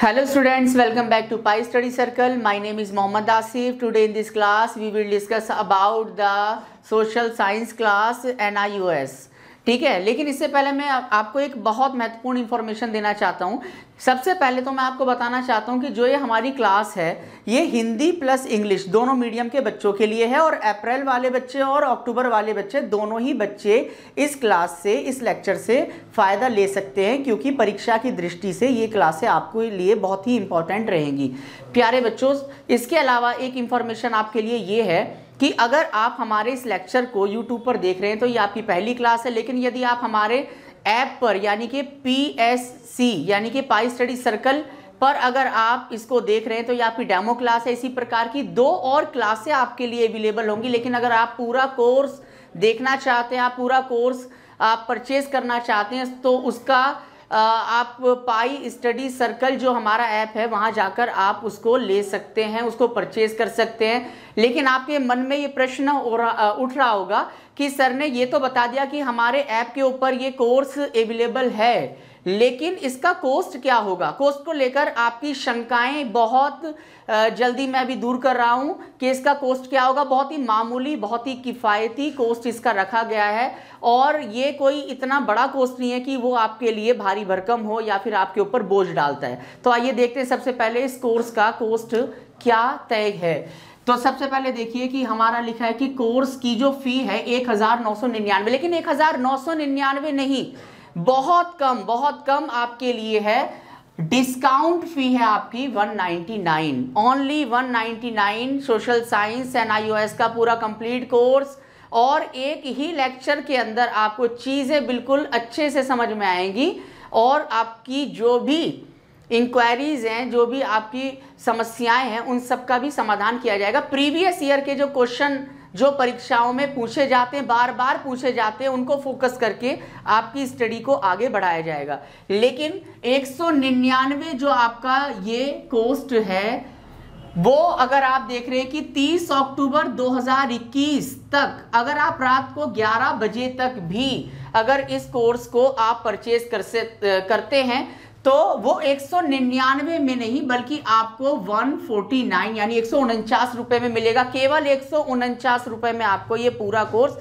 Hello students, welcome back to Pi Study Circle. My name is Mohammad Asif. Today in this class, we will discuss about the social science class NIUS. ठीक है लेकिन इससे पहले मैं आपको एक बहुत महत्वपूर्ण इन्फॉर्मेशन देना चाहता हूँ सबसे पहले तो मैं आपको बताना चाहता हूँ कि जो ये हमारी क्लास है ये हिंदी प्लस इंग्लिश दोनों मीडियम के बच्चों के लिए है और अप्रैल वाले बच्चे और अक्टूबर वाले बच्चे दोनों ही बच्चे इस क्लास से इस लेक्चर से फ़ायदा ले सकते हैं क्योंकि परीक्षा की दृष्टि से ये क्लासें आपको लिए बहुत ही इंपॉर्टेंट रहेंगी प्यारे बच्चों इसके अलावा एक इन्फॉर्मेशन आपके लिए ये है कि अगर आप हमारे इस लेक्चर को यूट्यूब पर देख रहे हैं तो ये आपकी पहली क्लास है लेकिन यदि आप हमारे ऐप पर यानी कि पी एस सी यानी कि पाई स्टडी सर्कल पर अगर आप इसको देख रहे हैं तो ये आपकी डेमो क्लास है इसी प्रकार की दो और क्लासें आपके लिए अवेलेबल होंगी लेकिन अगर आप पूरा कोर्स देखना चाहते हैं आप पूरा कोर्स आप परचेज करना चाहते हैं तो उसका आप पाई स्टडी सर्कल जो हमारा ऐप है वहाँ जाकर आप उसको ले सकते हैं उसको परचेज कर सकते हैं लेकिन आपके मन में ये प्रश्न उठ रहा होगा कि सर ने ये तो बता दिया कि हमारे ऐप के ऊपर ये कोर्स अवेलेबल है लेकिन इसका कोस्ट क्या होगा कोस्ट को लेकर आपकी शंकाएं बहुत जल्दी मैं अभी दूर कर रहा हूं कि इसका कोस्ट क्या होगा बहुत ही मामूली बहुत ही किफ़ायती कोस्ट इसका रखा गया है और ये कोई इतना बड़ा कोस्ट नहीं है कि वो आपके लिए भारी भरकम हो या फिर आपके ऊपर बोझ डालता है तो आइए देखते हैं सबसे पहले इस कोर्स का कोस्ट क्या तय है तो सबसे पहले देखिए कि हमारा लिखा है कि कोर्स की जो फी है एक हज़ार नौ सौ निन्यानवे लेकिन एक हज़ार नौ सौ निन्यानवे नहीं बहुत कम बहुत कम आपके लिए है डिस्काउंट फी है आपकी 199 only 199 social science and IOS का पूरा कंप्लीट कोर्स और एक ही लेक्चर के अंदर आपको चीज़ें बिल्कुल अच्छे से समझ में आएंगी और आपकी जो भी इंक्वायरीज़ हैं जो भी आपकी समस्याएं हैं उन सब का भी समाधान किया जाएगा प्रीवियस ईयर के जो क्वेश्चन जो परीक्षाओं में पूछे जाते हैं बार बार पूछे जाते हैं उनको फोकस करके आपकी स्टडी को आगे बढ़ाया जाएगा लेकिन एक जो आपका ये कोस्ट है वो अगर आप देख रहे हैं कि 30 अक्टूबर 2021 तक अगर आप रात को 11 बजे तक भी अगर इस कोर्स को आप परचेज कर से करते हैं तो वो निन्यानवे में नहीं बल्कि आपको 149 यानी एक रुपए में मिलेगा केवल एक रुपए में आपको ये पूरा कोर्स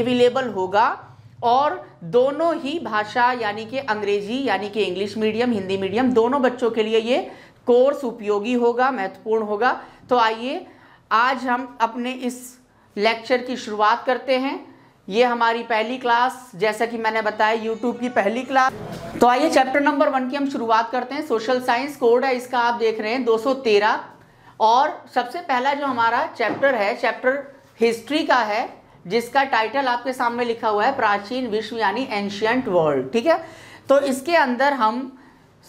अवेलेबल होगा और दोनों ही भाषा यानी कि अंग्रेजी यानी कि इंग्लिश मीडियम हिंदी मीडियम दोनों बच्चों के लिए ये कोर्स उपयोगी होगा महत्वपूर्ण होगा तो आइए आज हम अपने इस लेक्चर की शुरुआत करते हैं ये हमारी पहली क्लास जैसा कि मैंने बताया यूट्यूब की पहली क्लास तो आइए चैप्टर नंबर वन की हम शुरुआत करते हैं सोशल साइंस कोड है इसका आप देख रहे हैं 213 और सबसे पहला जो हमारा चैप्टर है चैप्टर हिस्ट्री का है जिसका टाइटल आपके सामने लिखा हुआ है प्राचीन विश्व यानी एंशियंट वर्ल्ड ठीक है तो इसके अंदर हम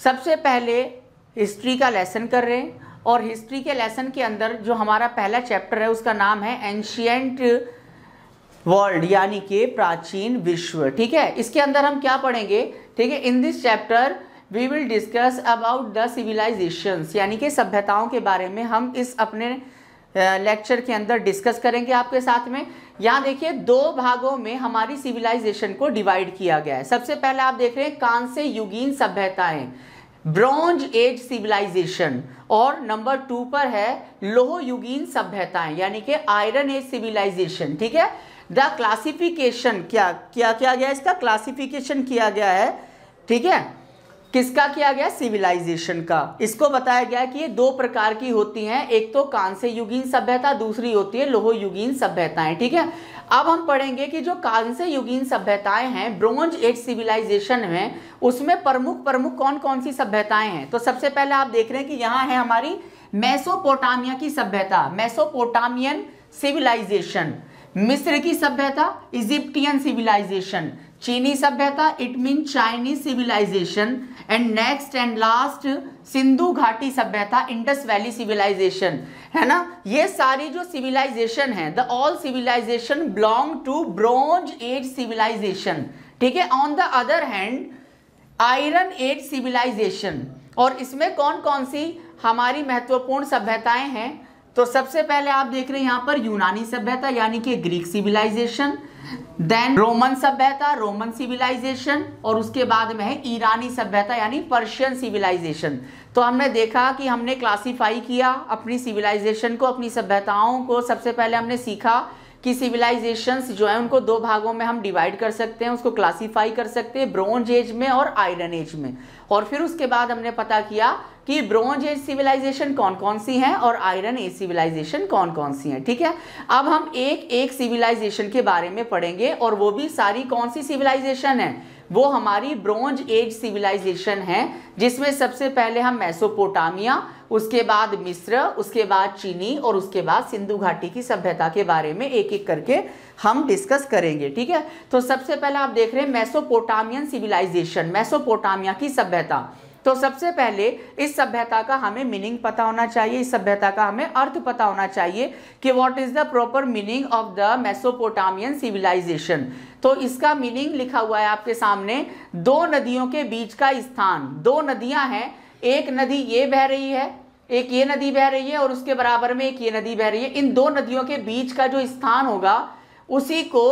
सबसे पहले हिस्ट्री का लेसन कर रहे हैं और हिस्ट्री के लेसन के अंदर जो हमारा पहला चैप्टर है उसका नाम है एंशियंट वर्ल्ड यानी कि प्राचीन विश्व ठीक है इसके अंदर हम क्या पढ़ेंगे ठीक है in this chapter we will discuss about the civilizations यानी कि सभ्यताओं के बारे में हम इस अपने लेक्चर के अंदर डिस्कस करेंगे आपके साथ में यहाँ देखिए दो भागों में हमारी सिविलाइजेशन को डिवाइड किया गया है सबसे पहले आप देख रहे हैं कांस्य युगीन सभ्यताएं ब्रॉन्ज एज सिविलाइजेशन और नंबर टू पर है लोह युगीन सभ्यताएं यानी कि आयरन एज सिविलाइजेशन ठीक है द क्लासिफिकेशन क्या क्या किया गया इसका क्लासिफिकेशन किया गया है ठीक है किसका किया गया सिविलाइजेशन का इसको बताया गया कि ये दो प्रकार की होती हैं एक तो कांस्य युगीन सभ्यता दूसरी होती है लोहो युगीन सभ्यताएं ठीक है अब हम पढ़ेंगे कि जो कांस्य युगीन सभ्यताएं हैं ब्रोंज एज सिविलाइजेशन में उसमें प्रमुख प्रमुख कौन कौन सी सभ्यताएं हैं तो सबसे पहले आप देख रहे हैं कि यहाँ है हमारी मैसोपोटामिया की सभ्यता मैसोपोटामियन सिविलाइजेशन मिस्र की सभ्यता इजिप्टियन सिविलाइजेशन चीनी सभ्यता it mean Chinese civilization and next and last सिंधु घाटी सभ्यता इंडस वैली सिविलाइजेशन है ना ये सारी जो सिविलाइजेशन है the all civilization belong to bronze age civilization ठीक है on the other hand iron age civilization और इसमें कौन कौन सी हमारी महत्वपूर्ण सभ्यताएं हैं तो सबसे पहले आप देख रहे हैं यहाँ पर यूनानी सभ्यता यानी कि ग्रीक सिविलाइजेशन देन रोमन सभ्यता रोमन सिविलाइजेशन और उसके बाद में है ईरानी सभ्यता यानी पर्शियन सिविलाइजेशन तो हमने देखा कि हमने क्लासिफाई किया अपनी सिविलाइजेशन को अपनी सभ्यताओं को सबसे पहले हमने सीखा कि सिविलाइजेशंस जो है उनको दो भागों में हम डिवाइड कर सकते हैं उसको क्लासिफाई कर सकते हैं ब्रोंज एज में और आयरन एज में और फिर उसके बाद हमने पता किया कि ब्रॉन्ज एज सिविलाइजेशन कौन कौन सी हैं और आयरन एज सिविलाइजेशन कौन कौन सी हैं ठीक है अब हम एक एक सिविलाइजेशन के बारे में पढ़ेंगे और वो भी सारी कौन सी सिविलाइजेशन है वो हमारी ब्रॉन्ज एज सिविलाइजेशन है जिसमें सबसे पहले हम मैसोपोटामिया उसके बाद मिस्र उसके बाद चीनी और उसके बाद सिंधु घाटी की सभ्यता के बारे में एक एक करके हम डिस्कस करेंगे ठीक है तो सबसे पहले आप देख रहे हैं मैसोपोटामियन सिविलाइजेशन मैसोपोटामिया की सभ्यता तो सबसे पहले इस सभ्यता का हमें मीनिंग पता होना चाहिए इस सभ्यता का हमें अर्थ पता होना चाहिए कि what is the proper meaning of the Mesopotamian civilization तो इसका मीनिंग लिखा हुआ है आपके सामने दो नदियों के बीच का स्थान दो नदियां हैं एक नदी ये बह रही है एक ये नदी बह रही है और उसके बराबर में एक ये नदी बह रही है इन दो नदियों के बीच का जो स्थान होगा उसी को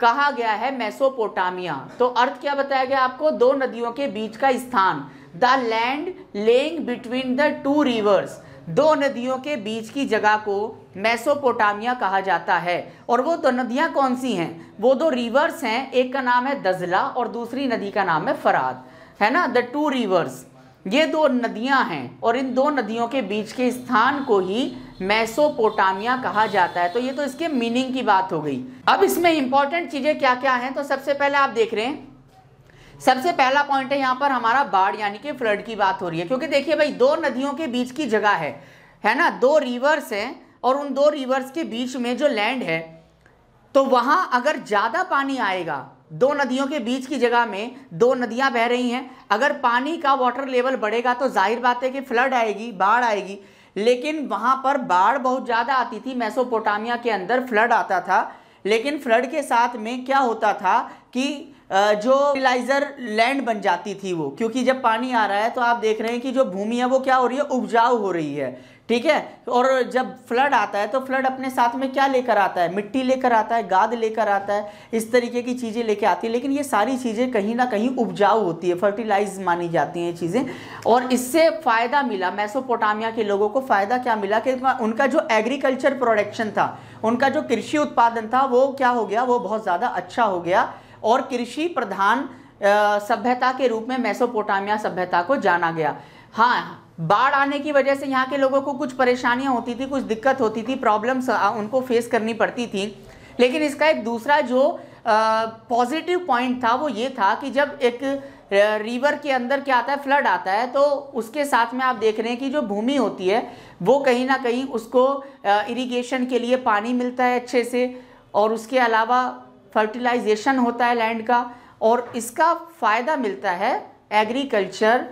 कहा गया है मेसोपोटामिया तो अर्थ क्या बताया गया आपको दो नदियों के बीच का स्थान the land lying between the two rivers दो नदियों के बीच की जगह को मैसोपोटामिया कहा जाता है और वो दो नदियाँ कौन सी हैं वो दो रिवर्स हैं एक का नाम है दजला और दूसरी नदी का नाम है फराद है ना द टू रिवर्स ये दो नदियां हैं और इन दो नदियों के बीच के स्थान को ही मैसोपोटामिया कहा जाता है तो ये तो इसके मीनिंग की बात हो गई अब इसमें इंपॉर्टेंट चीज़ें क्या क्या हैं तो सबसे पहले आप देख रहे हैं सबसे पहला पॉइंट है यहाँ पर हमारा बाढ़ यानी कि फ्लड की बात हो रही है क्योंकि देखिए भाई दो नदियों के बीच की जगह है है ना दो रिवर्स हैं और उन दो रिवर्स के बीच में जो लैंड है तो वहाँ अगर ज़्यादा पानी आएगा दो नदियों के बीच की जगह में दो नदियाँ बह रही हैं अगर पानी का वाटर लेवल बढ़ेगा तो जाहिर बात है कि फ्लड आएगी बाढ़ आएगी लेकिन वहाँ पर बाढ़ बहुत ज़्यादा आती थी मैसोपोटामिया के अंदर फ्लड आता था लेकिन फ्लड के साथ में क्या होता था कि जो फर्टिलाइजर लैंड बन जाती थी वो क्योंकि जब पानी आ रहा है तो आप देख रहे हैं कि जो भूमि है वो क्या हो रही है उपजाऊ हो रही है ठीक है और जब फ्लड आता है तो फ्लड अपने साथ में क्या लेकर आता है मिट्टी लेकर आता है गाद लेकर आता है इस तरीके की चीज़ें लेकर आती है लेकिन ये सारी चीज़ें कहीं ना कहीं उपजाऊ होती है फर्टिलाइज मानी जाती हैं चीज़ें और इससे फ़ायदा मिला मैसोपोटामिया के लोगों को फ़ायदा क्या मिला कि उनका जो एग्रीकल्चर प्रोडक्शन था उनका जो कृषि उत्पादन था वो क्या हो गया वो बहुत ज़्यादा अच्छा हो गया और कृषि प्रधान सभ्यता के रूप में मेसोपोटामिया सभ्यता को जाना गया हाँ बाढ़ आने की वजह से यहाँ के लोगों को कुछ परेशानियाँ होती थी कुछ दिक्कत होती थी प्रॉब्लम्स उनको फेस करनी पड़ती थी लेकिन इसका एक दूसरा जो पॉजिटिव पॉइंट था वो ये था कि जब एक रिवर के अंदर क्या आता है फ्लड आता है तो उसके साथ में आप देख रहे हैं कि जो भूमि होती है वो कहीं ना कहीं उसको इरिगेशन के लिए पानी मिलता है अच्छे से और उसके अलावा फर्टिलाइजेशन होता है लैंड का और इसका फ़ायदा मिलता है एग्रीकल्चर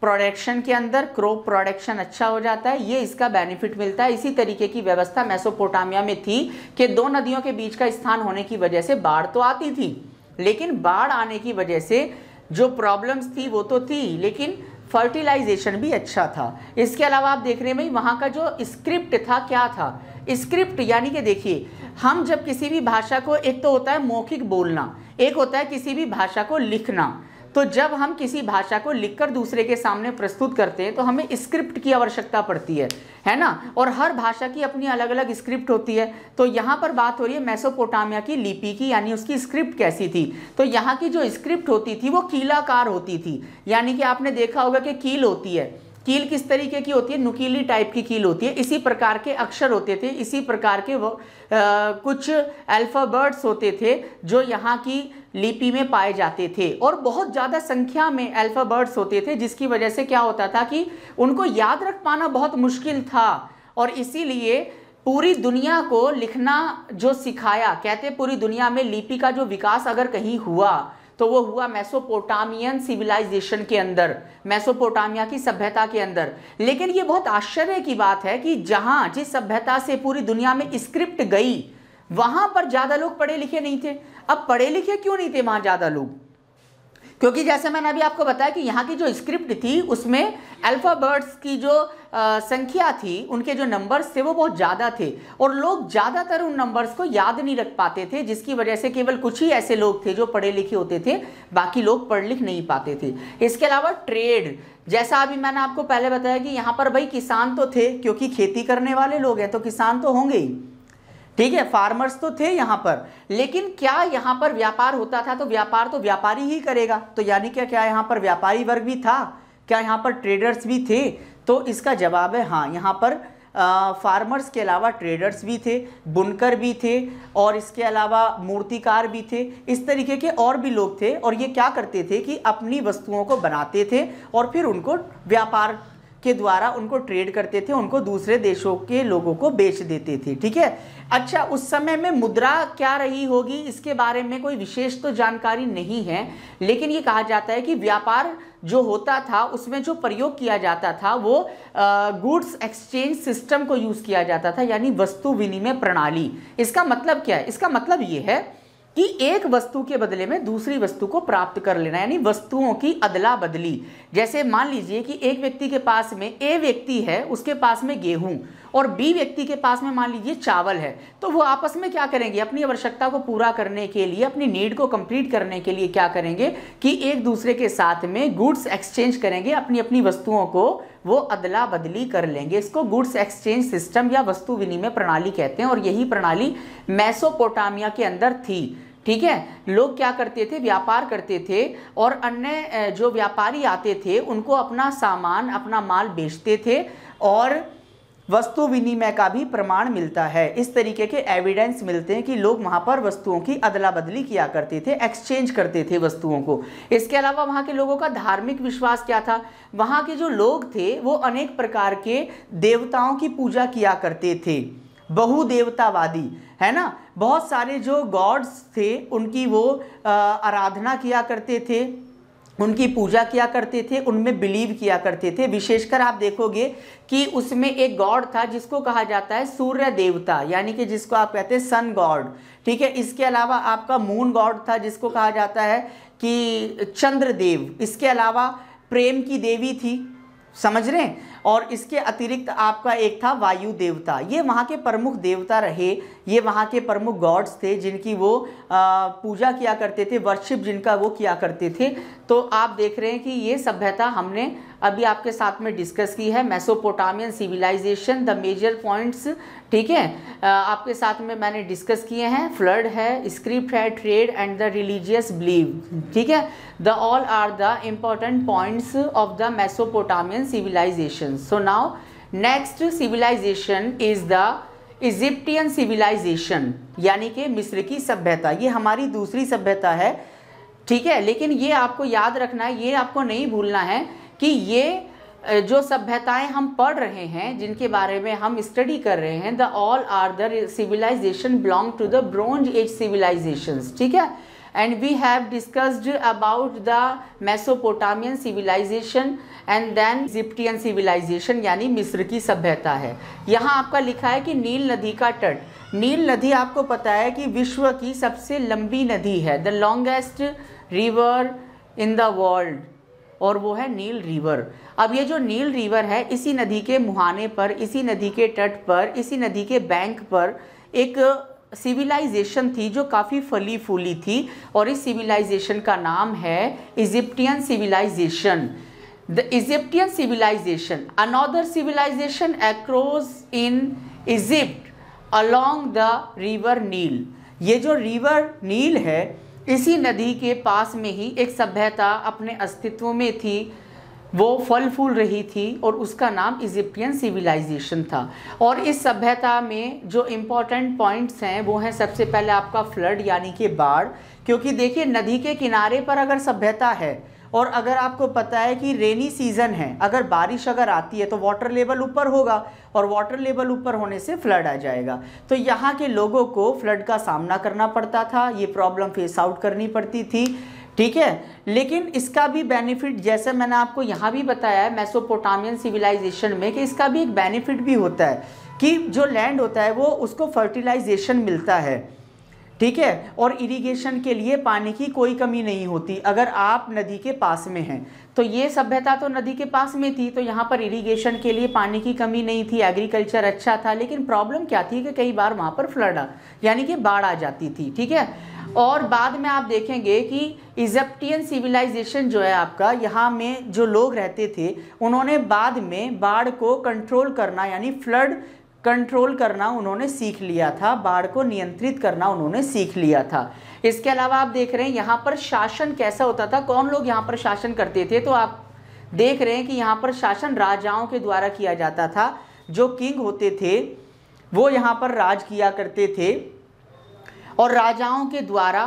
प्रोडक्शन के अंदर क्रॉप प्रोडक्शन अच्छा हो जाता है ये इसका बेनिफिट मिलता है इसी तरीके की व्यवस्था मेसोपोटामिया में थी कि दो नदियों के बीच का स्थान होने की वजह से बाढ़ तो आती थी लेकिन बाढ़ आने की वजह से जो प्रॉब्लम्स थी वो तो थी लेकिन फर्टिलाइजेशन भी अच्छा था इसके अलावा आप देख रहे हैं भाई वहाँ का जो स्क्रिप्ट था क्या था स्क्रिप्ट यानी कि देखिए हम जब किसी भी भाषा को एक तो होता है मौखिक बोलना एक होता है किसी भी भाषा को लिखना तो जब हम किसी भाषा को लिखकर दूसरे के सामने प्रस्तुत करते हैं तो हमें स्क्रिप्ट की आवश्यकता पड़ती है है ना और हर भाषा की अपनी अलग अलग स्क्रिप्ट होती है तो यहाँ पर बात हो रही है मैसोपोटामिया की लिपि की यानी उसकी स्क्रिप्ट कैसी थी तो यहाँ की जो स्क्रिप्ट होती थी वो कीलाकार होती थी यानी कि आपने देखा होगा कि कील होती है कील किस तरीके की होती है नुकीली टाइप की कील होती है इसी प्रकार के अक्षर होते थे इसी प्रकार के वो, आ, कुछ अल्फ़ाबर्ड्स होते थे जो यहाँ की लिपि में पाए जाते थे और बहुत ज़्यादा संख्या में अल्फ़ाबर्ड्स होते थे जिसकी वजह से क्या होता था कि उनको याद रख पाना बहुत मुश्किल था और इसीलिए पूरी दुनिया को लिखना जो सिखाया कहते पूरी दुनिया में लिपि का जो विकास अगर कहीं हुआ तो वो हुआ मैसोपोटामियन सिविलाइजेशन के अंदर मैसोपोटामिया की सभ्यता के अंदर लेकिन ये बहुत आश्चर्य की बात है कि जहाँ जिस सभ्यता से पूरी दुनिया में स्क्रिप्ट गई वहाँ पर ज़्यादा लोग पढ़े लिखे नहीं थे अब पढ़े लिखे क्यों नहीं थे वहाँ ज़्यादा लोग क्योंकि जैसे मैंने अभी आपको बताया कि यहाँ की जो स्क्रिप्ट थी उसमें अल्फ़ाबर्ड्स की जो आ, संख्या थी उनके जो नंबर्स थे वो बहुत ज़्यादा थे और लोग ज़्यादातर उन नंबर्स को याद नहीं रख पाते थे जिसकी वजह से केवल कुछ ही ऐसे लोग थे जो पढ़े लिखे होते थे बाकी लोग पढ़ लिख नहीं पाते थे इसके अलावा ट्रेड जैसा अभी मैंने आपको पहले बताया कि यहाँ पर भाई किसान तो थे क्योंकि खेती करने वाले लोग हैं तो किसान तो होंगे ही ठीक है फार्मर्स तो थे यहाँ पर लेकिन क्या यहाँ पर व्यापार होता था तो व्यापार तो व्यापारी ही करेगा तो यानी क्या क्या यहाँ पर व्यापारी वर्ग भी था क्या यहाँ पर ट्रेडर्स भी थे तो इसका जवाब है हाँ यहाँ पर फार्मर्स के अलावा ट्रेडर्स भी थे बुनकर भी थे और इसके अलावा मूर्तिकार भी थे इस तरीके के और भी लोग थे और ये क्या करते थे कि अपनी वस्तुओं को बनाते थे और फिर उनको व्यापार के द्वारा उनको ट्रेड करते थे उनको दूसरे देशों के लोगों को बेच देते थे ठीक है अच्छा उस समय में मुद्रा क्या रही होगी इसके बारे में कोई विशेष तो जानकारी नहीं है लेकिन ये कहा जाता है कि व्यापार जो होता था उसमें जो प्रयोग किया जाता था वो गुड्स एक्सचेंज सिस्टम को यूज़ किया जाता था यानी वस्तु विनिमय प्रणाली इसका मतलब क्या है इसका मतलब ये है कि एक वस्तु के बदले में दूसरी वस्तु को प्राप्त कर लेना यानी वस्तुओं की अदला बदली जैसे मान लीजिए कि एक व्यक्ति के पास में ए व्यक्ति है उसके पास में गेहूं और बी व्यक्ति के पास में मान लीजिए चावल है तो वो आपस में क्या करेंगे अपनी आवश्यकता को पूरा करने के लिए अपनी नीड को कंप्लीट करने के लिए क्या करेंगे कि एक दूसरे के साथ में गुड्स एक्सचेंज करेंगे अपनी अपनी वस्तुओं को वो अदला बदली कर लेंगे इसको गुड्स एक्सचेंज सिस्टम या वस्तु विनिमय प्रणाली कहते हैं और यही प्रणाली मैसोपोटामिया के अंदर थी ठीक है लोग क्या करते थे व्यापार करते थे और अन्य जो व्यापारी आते थे उनको अपना सामान अपना माल बेचते थे और वस्तु विनिमय का भी प्रमाण मिलता है इस तरीके के एविडेंस मिलते हैं कि लोग वहाँ पर वस्तुओं की अदला बदली किया करते थे एक्सचेंज करते थे वस्तुओं को इसके अलावा वहाँ के लोगों का धार्मिक विश्वास क्या था वहाँ के जो लोग थे वो अनेक प्रकार के देवताओं की पूजा किया करते थे बहुदेवतावादी है ना बहुत सारे जो गॉड्स थे उनकी वो आराधना किया करते थे उनकी पूजा किया करते थे उनमें बिलीव किया करते थे विशेषकर आप देखोगे कि उसमें एक गॉड था जिसको कहा जाता है सूर्य देवता यानी कि जिसको आप कहते हैं सन गॉड ठीक है इसके अलावा आपका मून गॉड था जिसको कहा जाता है कि चंद्र देव इसके अलावा प्रेम की देवी थी समझ रहे हैं और इसके अतिरिक्त आपका एक था वायु देवता ये वहाँ के प्रमुख देवता रहे ये वहाँ के प्रमुख गॉड्स थे जिनकी वो आ, पूजा किया करते थे वर्शिप जिनका वो किया करते थे तो आप देख रहे हैं कि ये सभ्यता हमने अभी आपके साथ में डिस्कस की है Mesopotamian civilization the major points ठीक है आपके साथ में मैंने डिस्कस किए हैं फ्लड है स्क्रिप्ट है trade and the religious believe ठीक है the all are the important points of the Mesopotamian civilization so now next civilization is the Egyptian civilization यानी कि मिस्र की सभ्यता ये हमारी दूसरी सभ्यता है ठीक है लेकिन ये आपको याद रखना है ये आपको नहीं भूलना है कि ये जो सभ्यताएं हम पढ़ रहे हैं जिनके बारे में हम स्टडी कर रहे हैं the all are the civilization belong to the bronze age civilization ठीक है and we have discussed about the Mesopotamian civilization and then Egyptian civilization यानी मिस्र की सभ्यता है यहाँ आपका लिखा है कि नील नदी का तट नील नदी आपको पता है कि विश्व की सबसे लंबी नदी है the longest river in the world और वो है नील रिवर अब ये जो नील रिवर है इसी नदी के मुहाने पर इसी नदी के तट पर इसी नदी के बैंक पर एक सिविलाइजेशन थी जो काफ़ी फली फूली थी और इस सिविलाइजेशन का नाम है Egyptian civilization the Egyptian civilization another civilization across in Egypt along the river Nile ये जो रिवर नील है इसी नदी के पास में ही एक सभ्यता अपने अस्तित्व में थी वो फल फूल रही थी और उसका नाम इजिप्टियन सिविलाइजेशन था और इस सभ्यता में जो इम्पोर्टेंट पॉइंट्स हैं वो हैं सबसे पहले आपका फ्लड यानी कि बाढ़ क्योंकि देखिए नदी के किनारे पर अगर सभ्यता है और अगर आपको पता है कि रेनी सीज़न है अगर बारिश अगर आती है तो वाटर लेवल ऊपर होगा और वाटर लेवल ऊपर होने से फ्लड आ जाएगा तो यहाँ के लोगों को फ्लड का सामना करना पड़ता था ये प्रॉब्लम फेस आउट करनी पड़ती थी ठीक है लेकिन इसका भी बेनिफिट जैसे मैंने आपको यहाँ भी बताया है मेसोपोटामियन सिविलाइजेशन में कि इसका भी एक बेनिफिट भी होता है कि जो लैंड होता है वो उसको फर्टिलाइजेशन मिलता है ठीक है और इरिगेशन के लिए पानी की कोई कमी नहीं होती अगर आप नदी के पास में हैं तो ये सभ्यता तो नदी के पास में थी तो यहाँ पर इरिगेशन के लिए पानी की कमी नहीं थी एग्रीकल्चर अच्छा था लेकिन प्रॉब्लम क्या थी कि कई बार वहाँ पर फ्लड यानी कि बाढ़ आ जाती थी ठीक है और बाद में आप देखेंगे कि इजप्टियन सिविलाइजेशन जो है आपका यहाँ में जो लोग रहते थे उन्होंने बाद में बाढ़ को कंट्रोल करना यानी फ्लड कंट्रोल करना उन्होंने सीख लिया था बाढ़ को नियंत्रित करना उन्होंने सीख लिया था इसके अलावा आप देख रहे हैं यहाँ पर शासन कैसा होता था कौन लोग यहाँ पर शासन करते थे तो आप देख रहे हैं कि यहाँ पर शासन राजाओं के द्वारा किया जाता था जो किंग होते थे वो यहाँ पर राज किया करते थे और राजाओं के द्वारा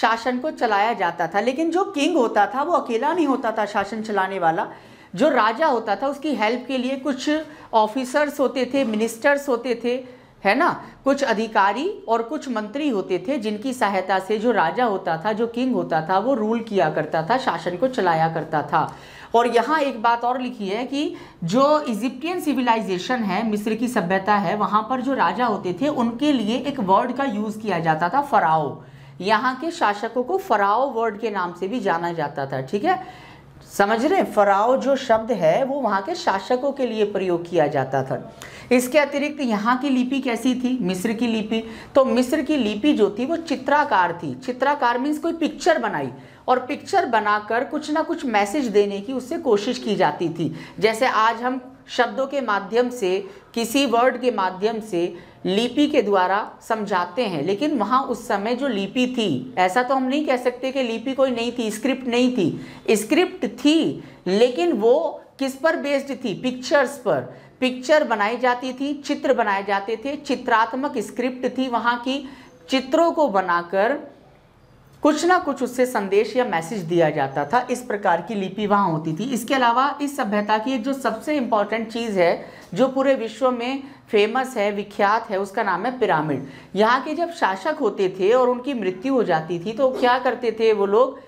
शासन को चलाया जाता था लेकिन जो किंग होता था वो अकेला नहीं होता था शासन चलाने वाला जो राजा होता था उसकी हेल्प के लिए कुछ ऑफिसर्स होते थे मिनिस्टर्स होते थे है ना कुछ अधिकारी और कुछ मंत्री होते थे जिनकी सहायता से जो राजा होता था जो किंग होता था वो रूल किया करता था शासन को चलाया करता था और यहाँ एक बात और लिखी है कि जो इजिप्टियन सिविलाइजेशन है मिस्र की सभ्यता है वहाँ पर जो राजा होते थे उनके लिए एक वर्ड का यूज़ किया जाता था फ़राओ यहाँ के शासकों को फ़राओ वर्ड के नाम से भी जाना जाता था ठीक है समझ रहे हैं फराव जो शब्द है वो वहाँ के शासकों के लिए प्रयोग किया जाता था इसके अतिरिक्त यहाँ की लिपि कैसी थी मिस्र की लिपि तो मिस्र की लिपि जो थी वो चित्राकार थी चित्राकार मीन्स कोई पिक्चर बनाई और पिक्चर बनाकर कुछ ना कुछ मैसेज देने की उससे कोशिश की जाती थी जैसे आज हम शब्दों के माध्यम से किसी वर्ड के माध्यम से लिपि के द्वारा समझाते हैं लेकिन वहाँ उस समय जो लिपि थी ऐसा तो हम नहीं कह सकते कि लिपि कोई नहीं थी स्क्रिप्ट नहीं थी स्क्रिप्ट थी लेकिन वो किस पर बेस्ड थी पिक्चर्स पर पिक्चर बनाई जाती थी चित्र बनाए जाते थे चित्रात्मक स्क्रिप्ट थी वहाँ की चित्रों को बनाकर कुछ ना कुछ उससे संदेश या मैसेज दिया जाता था इस प्रकार की लिपि वहाँ होती थी इसके अलावा इस सभ्यता की एक जो सबसे इम्पॉर्टेंट चीज़ है जो पूरे विश्व में फेमस है विख्यात है उसका नाम है पिरामिड यहाँ के जब शासक होते थे और उनकी मृत्यु हो जाती थी तो क्या करते थे वो लोग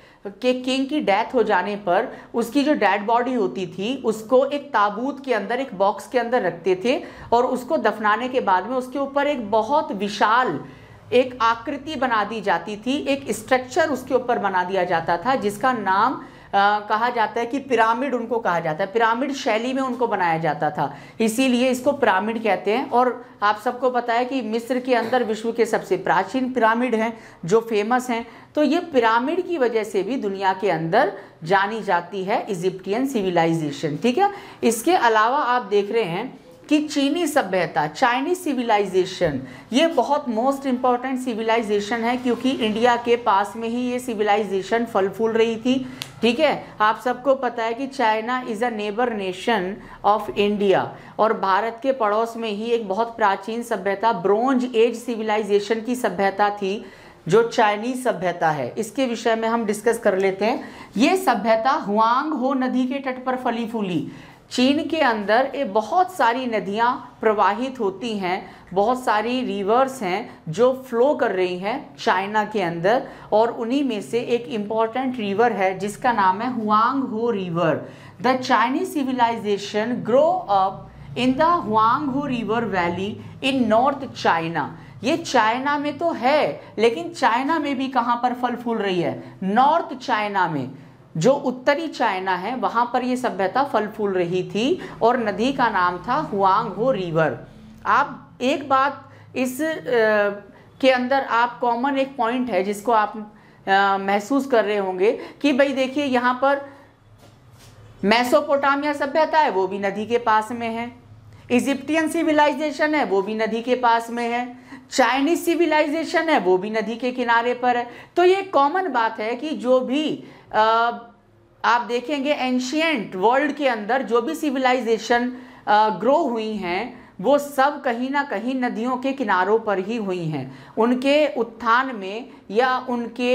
के किंग की डेथ हो जाने पर उसकी जो डेड बॉडी होती थी उसको एक ताबूत के अंदर एक बॉक्स के अंदर रखते थे और उसको दफनाने के बाद में उसके ऊपर एक बहुत विशाल एक आकृति बना दी जाती थी एक स्ट्रक्चर उसके ऊपर बना दिया जाता था जिसका नाम आ, कहा जाता है कि पिरामिड उनको कहा जाता है पिरामिड शैली में उनको बनाया जाता था इसीलिए इसको पिरामिड कहते हैं और आप सबको पता है कि मिस्र के अंदर विश्व के सबसे प्राचीन पिरामिड हैं जो फेमस हैं तो ये पिरामिड की वजह से भी दुनिया के अंदर जानी जाती है इजिप्टियन सिविलाइजेशन ठीक है इसके अलावा आप देख रहे हैं कि चीनी सभ्यता चाइनीज सिविलाइजेशन ये बहुत मोस्ट इम्पॉर्टेंट सिविलाइजेशन है क्योंकि इंडिया के पास में ही ये सिविलाइजेशन फल फूल रही थी ठीक है आप सबको पता है कि China is a neighbour nation of India और भारत के पड़ोस में ही एक बहुत प्राचीन सभ्यता ब्रोंज एज सिविलाइजेशन की सभ्यता थी जो चाइनीज सभ्यता है इसके विषय में हम डिस्कस कर लेते हैं ये सभ्यता हुआंग हो नदी के तट पर फली फूली चीन के अंदर ये बहुत सारी नदियाँ प्रवाहित होती हैं बहुत सारी रिवर्स हैं जो फ्लो कर रही हैं चाइना के अंदर और उन्हीं में से एक इम्पॉर्टेंट रिवर है जिसका नाम है Huang Ho river the Chinese civilization grow up in the Huang Ho river valley in north China ये चाइना में तो है लेकिन चाइना में भी कहाँ पर फल फूल रही है नॉर्थ चाइना में जो उत्तरी चाइना है वहां पर यह सभ्यता फल फूल रही थी और नदी का नाम था हुआंग हो रिवर आप एक बात इस आ, के अंदर आप कॉमन एक पॉइंट है जिसको आप महसूस कर रहे होंगे कि भाई देखिए यहाँ पर मैसोपोटामिया सभ्यता है वो भी नदी के पास में है इजिप्टियन सिविलाइजेशन है वो भी नदी के पास में है चाइनीज सिविलाइजेशन है वो भी नदी के किनारे पर है तो ये कॉमन बात है कि जो भी आप देखेंगे एंशियंट वर्ल्ड के अंदर जो भी सिविलाइजेशन ग्रो हुई हैं वो सब कहीं ना कहीं नदियों के किनारों पर ही हुई हैं उनके उत्थान में या उनके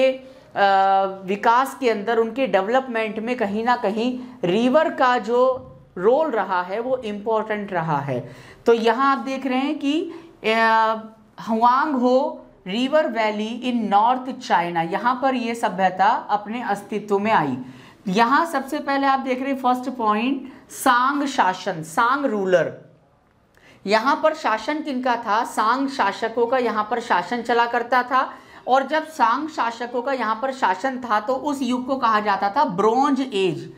विकास के अंदर उनके डेवलपमेंट में कहीं ना कहीं रिवर का जो रोल रहा है वो इम्पोर्टेंट रहा है तो यहाँ आप देख रहे हैं कि Huang Ho river valley in north China यहाँ पर ये सभ्यता अपने अस्तित्व में आई यहाँ सबसे पहले आप देख रहे हैं फर्स्ट पॉइंट सांग शासन सांग रूलर यहाँ पर शासन किनका था सांग शासकों का यहाँ पर शासन चला करता था और जब सांग शासकों का यहाँ पर शासन था तो उस युग को कहा जाता था ब्रोंज एज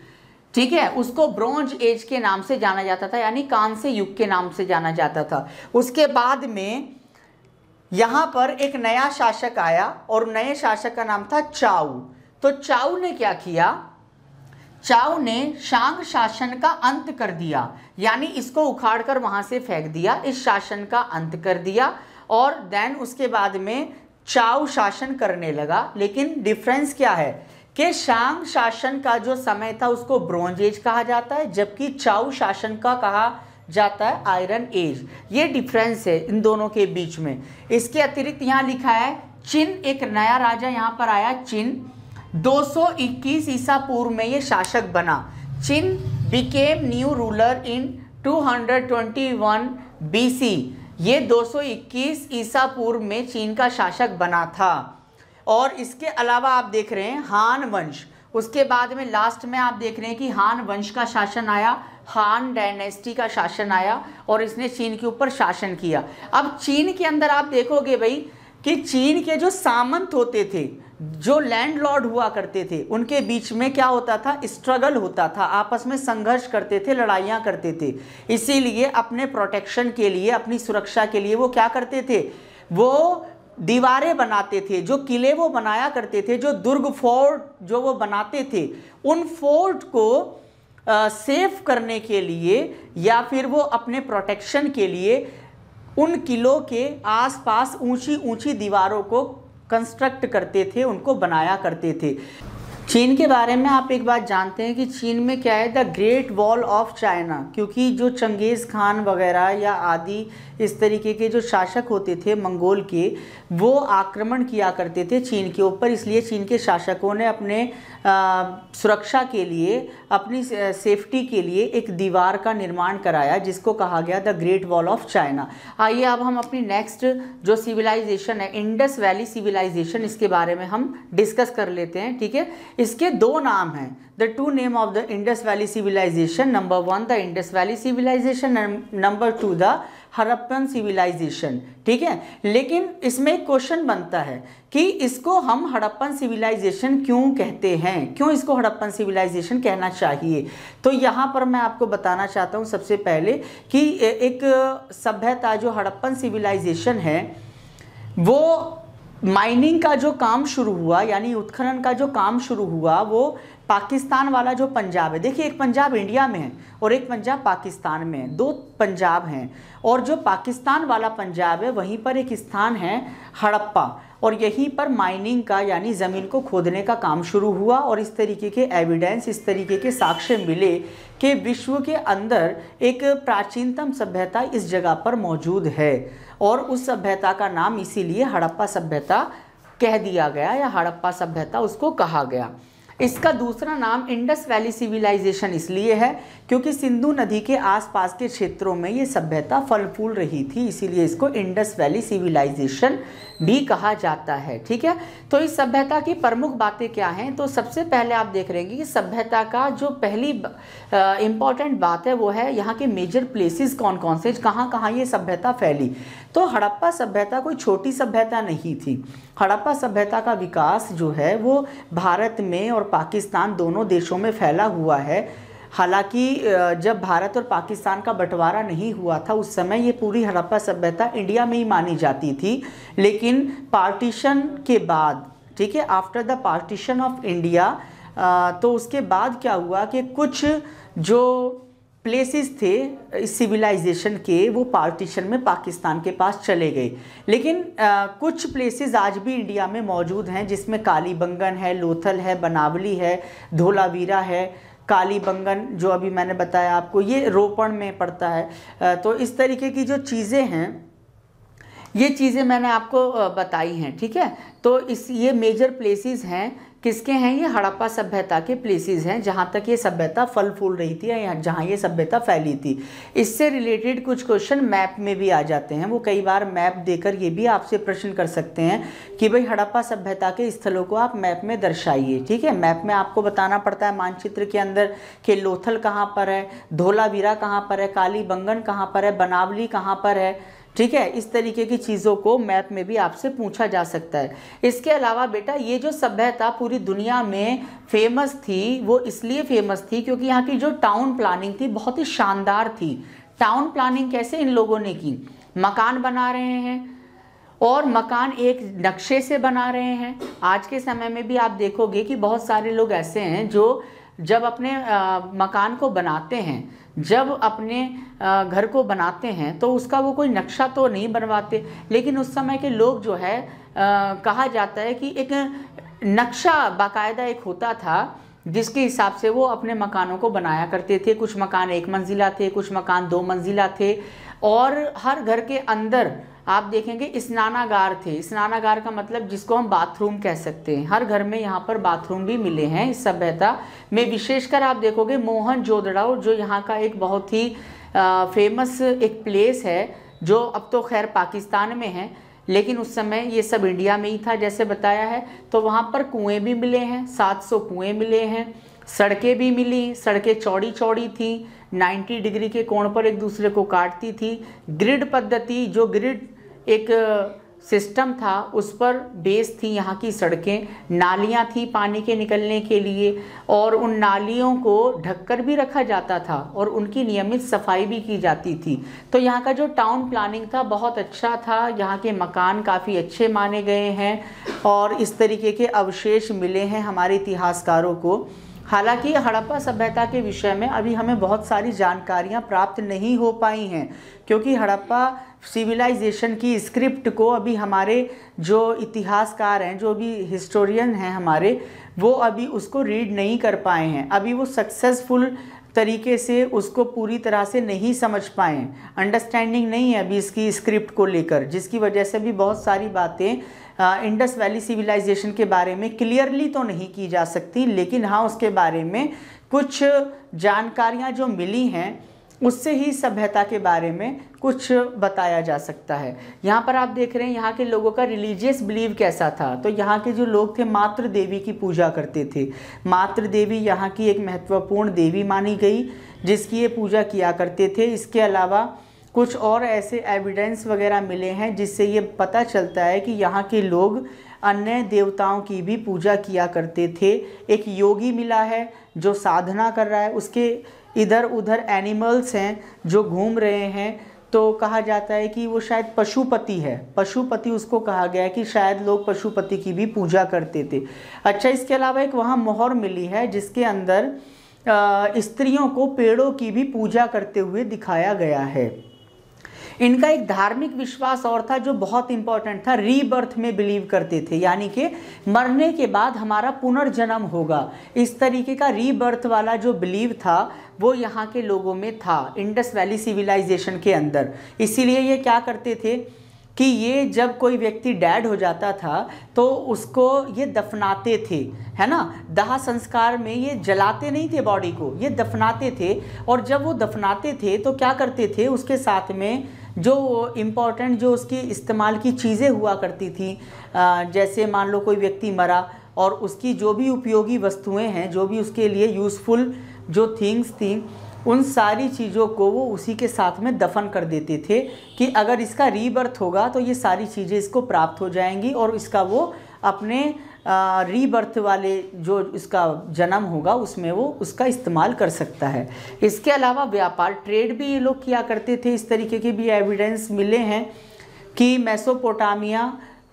ठीक है उसको ब्रोंज एज के नाम से जाना जाता था यानी कांस्य युग के नाम से जाना जाता था उसके बाद में यहाँ पर एक नया शासक आया और नए शासक का नाम था चाऊ तो चाऊ ने क्या किया चाऊ ने शांग शासन का अंत कर दिया यानी इसको उखाड़कर वहां से फेंक दिया इस शासन का अंत कर दिया और देन उसके बाद में चाऊ शासन करने लगा लेकिन डिफरेंस क्या है कि शांग शासन का जो समय था उसको ब्रोंज एज कहा जाता है जबकि चाऊ शासन का कहा जाता है आयरन एज ये डिफरेंस है इन दोनों के बीच में इसके अतिरिक्त यहाँ लिखा है चिन एक नया राजा यहाँ पर आया चिन 221 ईसा पूर्व में ये शासक बना Chin became new ruler in 221 BC ये 221 ईसा पूर्व में चीन का शासक बना था और इसके अलावा आप देख रहे हैं हान वंश उसके बाद में लास्ट में आप देख रहे हैं कि हान वंश का शासन आया हान डायनेस्टी का शासन आया और इसने चीन के ऊपर शासन किया अब चीन के अंदर आप देखोगे भाई कि चीन के जो सामंत होते थे जो लैंडलॉर्ड हुआ करते थे उनके बीच में क्या होता था स्ट्रगल होता था आपस में संघर्ष करते थे लड़ाइयाँ करते थे इसीलिए अपने प्रोटेक्शन के लिए अपनी सुरक्षा के लिए वो क्या करते थे वो दीवारें बनाते थे जो किले वो बनाया करते थे जो दुर्ग फोर्ट जो वो बनाते थे उन फोर्ट को सेफ करने के लिए या फिर वो अपने प्रोटेक्शन के लिए उन किलों के आसपास ऊंची ऊंची दीवारों को कंस्ट्रक्ट करते थे उनको बनाया करते थे चीन के बारे में आप एक बात जानते हैं कि चीन में क्या है the great wall of China क्योंकि जो चंगेज़ खान वगैरह या आदि इस तरीके के जो शासक होते थे मंगोल के वो आक्रमण किया करते थे चीन के ऊपर इसलिए चीन के शासकों ने अपने आ, सुरक्षा के लिए अपनी सेफ्टी के लिए एक दीवार का निर्माण कराया जिसको कहा गया the great wall of China आइए अब हम अपनी नेक्स्ट जो सिविलाइजेशन है इंडस वैली सिविलाइजेशन इसके बारे में हम डिस्कस कर लेते हैं ठीक है इसके दो नाम हैं the two name of the Indus valley civilization number one the Indus valley civilization number two the Harappan civilization ठीक है लेकिन इसमें एक क्वेश्चन बनता है कि इसको हम हड़प्पन सिविलाइजेशन क्यों कहते हैं क्यों इसको हड़प्पन सिविलाइजेशन कहना चाहिए तो यहाँ पर मैं आपको बताना चाहता हूँ सबसे पहले कि एक सभ्यता जो हड़प्पन सिविलाइजेशन है वो माइनिंग का जो काम शुरू हुआ यानी उत्खनन का जो काम शुरू हुआ वो पाकिस्तान वाला जो पंजाब है देखिए एक पंजाब इंडिया में है और एक पंजाब पाकिस्तान में है दो पंजाब हैं और जो पाकिस्तान वाला पंजाब है वहीं पर एक स्थान है हड़प्पा और यहीं पर माइनिंग का यानी ज़मीन को खोदने का काम शुरू हुआ और इस तरीके के एविडेंस इस तरीके के साक्ष्य मिले कि विश्व के अंदर एक प्राचीनतम सभ्यता इस जगह पर मौजूद है और उस सभ्यता का नाम इसीलिए हड़प्पा सभ्यता कह दिया गया या हड़प्पा सभ्यता उसको कहा गया इसका दूसरा नाम इंडस वैली सिविलाइजेशन इसलिए है क्योंकि सिंधु नदी के आसपास के क्षेत्रों में ये सभ्यता फल फूल रही थी इसीलिए इसको इंडस वैली सिविलाइजेशन भी कहा जाता है ठीक है तो इस सभ्यता की प्रमुख बातें क्या हैं तो सबसे पहले आप देख रहे हैं कि सभ्यता का जो पहली इम्पॉर्टेंट बात है वो है यहाँ के मेजर प्लेसेस कौन कौन से कहाँ कहाँ ये सभ्यता फैली तो हड़प्पा सभ्यता कोई छोटी सभ्यता नहीं थी हड़प्पा सभ्यता का विकास जो है वो भारत में और पाकिस्तान दोनों देशों में फैला हुआ है हालांकि जब भारत और पाकिस्तान का बंटवारा नहीं हुआ था उस समय ये पूरी हड़प्पा सभ्यता इंडिया में ही मानी जाती थी लेकिन पार्टीशन के बाद ठीक है after the partition of India तो उसके बाद क्या हुआ कि कुछ जो प्लेसेस थे इस सिविलाइजेशन के वो पार्टीशन में पाकिस्तान के पास चले गए लेकिन आ, कुछ प्लेसेस आज भी इंडिया में मौजूद हैं जिसमें कालीबंगन है लोथल है बनावली है धोलावीरा है काली बंगन जो अभी मैंने बताया आपको ये रोपण में पड़ता है तो इस तरीके की जो चीज़ें हैं ये चीज़ें मैंने आपको बताई हैं ठीक है तो इस ये मेजर प्लेसेस हैं किसके हैं ये हड़प्पा सभ्यता के प्लेसेस हैं जहाँ तक ये सभ्यता फल फूल रही थी या जहाँ ये सभ्यता फैली थी इससे रिलेटेड कुछ क्वेश्चन मैप में भी आ जाते हैं वो कई बार मैप देकर ये भी आपसे प्रश्न कर सकते हैं कि भाई हड़प्पा सभ्यता के स्थलों को आप मैप में दर्शाइए ठीक है मैप में आपको बताना पड़ता है मानचित्र के अंदर कि लोथल कहाँ पर है धोलावीरा कहाँ पर है काली बंगन कहाँ पर है बनावली कहाँ पर है ठीक है इस तरीके की चीज़ों को मैप में भी आपसे पूछा जा सकता है इसके अलावा बेटा ये जो सभ्यता पूरी दुनिया में फेमस थी वो इसलिए फेमस थी क्योंकि यहाँ की जो टाउन प्लानिंग थी बहुत ही शानदार थी टाउन प्लानिंग कैसे इन लोगों ने की मकान बना रहे हैं और मकान एक नक्शे से बना रहे हैं आज के समय में भी आप देखोगे कि बहुत सारे लोग ऐसे हैं जो जब अपने आ, मकान को बनाते हैं जब अपने घर को बनाते हैं तो उसका वो कोई नक्शा तो नहीं बनवाते लेकिन उस समय के लोग जो है कहा जाता है कि एक नक्शा बाकायदा एक होता था जिसके हिसाब से वो अपने मकानों को बनाया करते थे कुछ मकान एक मंजिला थे कुछ मकान दो मंजिला थे और हर घर के अंदर आप देखेंगे स्नानागार थे स्नानागार का मतलब जिसको हम बाथरूम कह सकते हैं हर घर में यहाँ पर बाथरूम भी मिले हैं इस सभ्यता में विशेषकर आप देखोगे मोहन जोदड़ाओ जो यहाँ का एक बहुत ही फेमस एक प्लेस है जो अब तो खैर पाकिस्तान में है लेकिन उस समय ये सब इंडिया में ही था जैसे बताया है तो वहाँ पर कुएँ भी मिले हैं सात कुएँ मिले हैं सड़कें भी मिली सड़कें चौड़ी चौड़ी थी 90 डिग्री के कोण पर एक दूसरे को काटती थी ग्रिड पद्धति जो ग्रिड एक सिस्टम था उस पर बेस थी यहाँ की सड़कें नालियाँ थी पानी के निकलने के लिए और उन नालियों को ढककर भी रखा जाता था और उनकी नियमित सफाई भी की जाती थी तो यहाँ का जो टाउन प्लानिंग था बहुत अच्छा था यहाँ के मकान काफ़ी अच्छे माने गए हैं और इस तरीके के अवशेष मिले हैं हमारे इतिहासकारों को हालांकि हड़प्पा सभ्यता के विषय में अभी हमें बहुत सारी जानकारियां प्राप्त नहीं हो पाई हैं क्योंकि हड़प्पा सिविलाइजेशन की स्क्रिप्ट को अभी हमारे जो इतिहासकार हैं जो भी हिस्टोरियन हैं हमारे वो अभी उसको रीड नहीं कर पाए हैं अभी वो सक्सेसफुल तरीके से उसको पूरी तरह से नहीं समझ पाए अंडरस्टैंडिंग नहीं है अभी इसकी स्क्रिप्ट को लेकर जिसकी वजह से भी बहुत सारी बातें इंडस वैली सिविलाइजेशन के बारे में क्लियरली तो नहीं की जा सकती लेकिन हाँ उसके बारे में कुछ जानकारियाँ जो मिली हैं उससे ही सभ्यता के बारे में कुछ बताया जा सकता है यहाँ पर आप देख रहे हैं यहाँ के लोगों का रिलीजियस बिलीव कैसा था तो यहाँ के जो लोग थे मातृ देवी की पूजा करते थे मातृ देवी यहाँ की एक महत्वपूर्ण देवी मानी गई जिसकी ये पूजा किया करते थे इसके अलावा कुछ और ऐसे एविडेंस वगैरह मिले हैं जिससे ये पता चलता है कि यहाँ के लोग अन्य देवताओं की भी पूजा किया करते थे एक योगी मिला है जो साधना कर रहा है उसके इधर उधर एनिमल्स हैं जो घूम रहे हैं तो कहा जाता है कि वो शायद पशुपति है पशुपति उसको कहा गया है कि शायद लोग पशुपति की भी पूजा करते थे अच्छा इसके अलावा एक वहाँ मोहर मिली है जिसके अंदर स्त्रियों को पेड़ों की भी पूजा करते हुए दिखाया गया है इनका एक धार्मिक विश्वास और था जो बहुत इंपॉर्टेंट था रीबर्थ में बिलीव करते थे यानी कि मरने के बाद हमारा पुनर्जन्म होगा इस तरीके का रीबर्थ वाला जो बिलीव था वो यहाँ के लोगों में था इंडस वैली सिविलाइजेशन के अंदर इसीलिए ये क्या करते थे कि ये जब कोई व्यक्ति डैड हो जाता था तो उसको ये दफनाते थे है ना दाह संस्कार में ये जलाते नहीं थे बॉडी को ये दफनाते थे और जब वो दफनाते थे तो क्या करते थे उसके साथ में जो इम्पॉर्टेंट जो उसकी इस्तेमाल की चीज़ें हुआ करती थी जैसे मान लो कोई व्यक्ति मरा और उसकी जो भी उपयोगी वस्तुएं हैं जो भी उसके लिए यूज़फुल जो थिंग्स थी उन सारी चीज़ों को वो उसी के साथ में दफन कर देते थे कि अगर इसका रीबर्थ होगा तो ये सारी चीज़ें इसको प्राप्त हो जाएंगी और इसका वो अपने रीबर्थ वाले जो इसका जन्म होगा उसमें वो उसका इस्तेमाल कर सकता है इसके अलावा व्यापार ट्रेड भी ये लोग किया करते थे इस तरीके के भी एविडेंस मिले हैं कि मेसोपोटामिया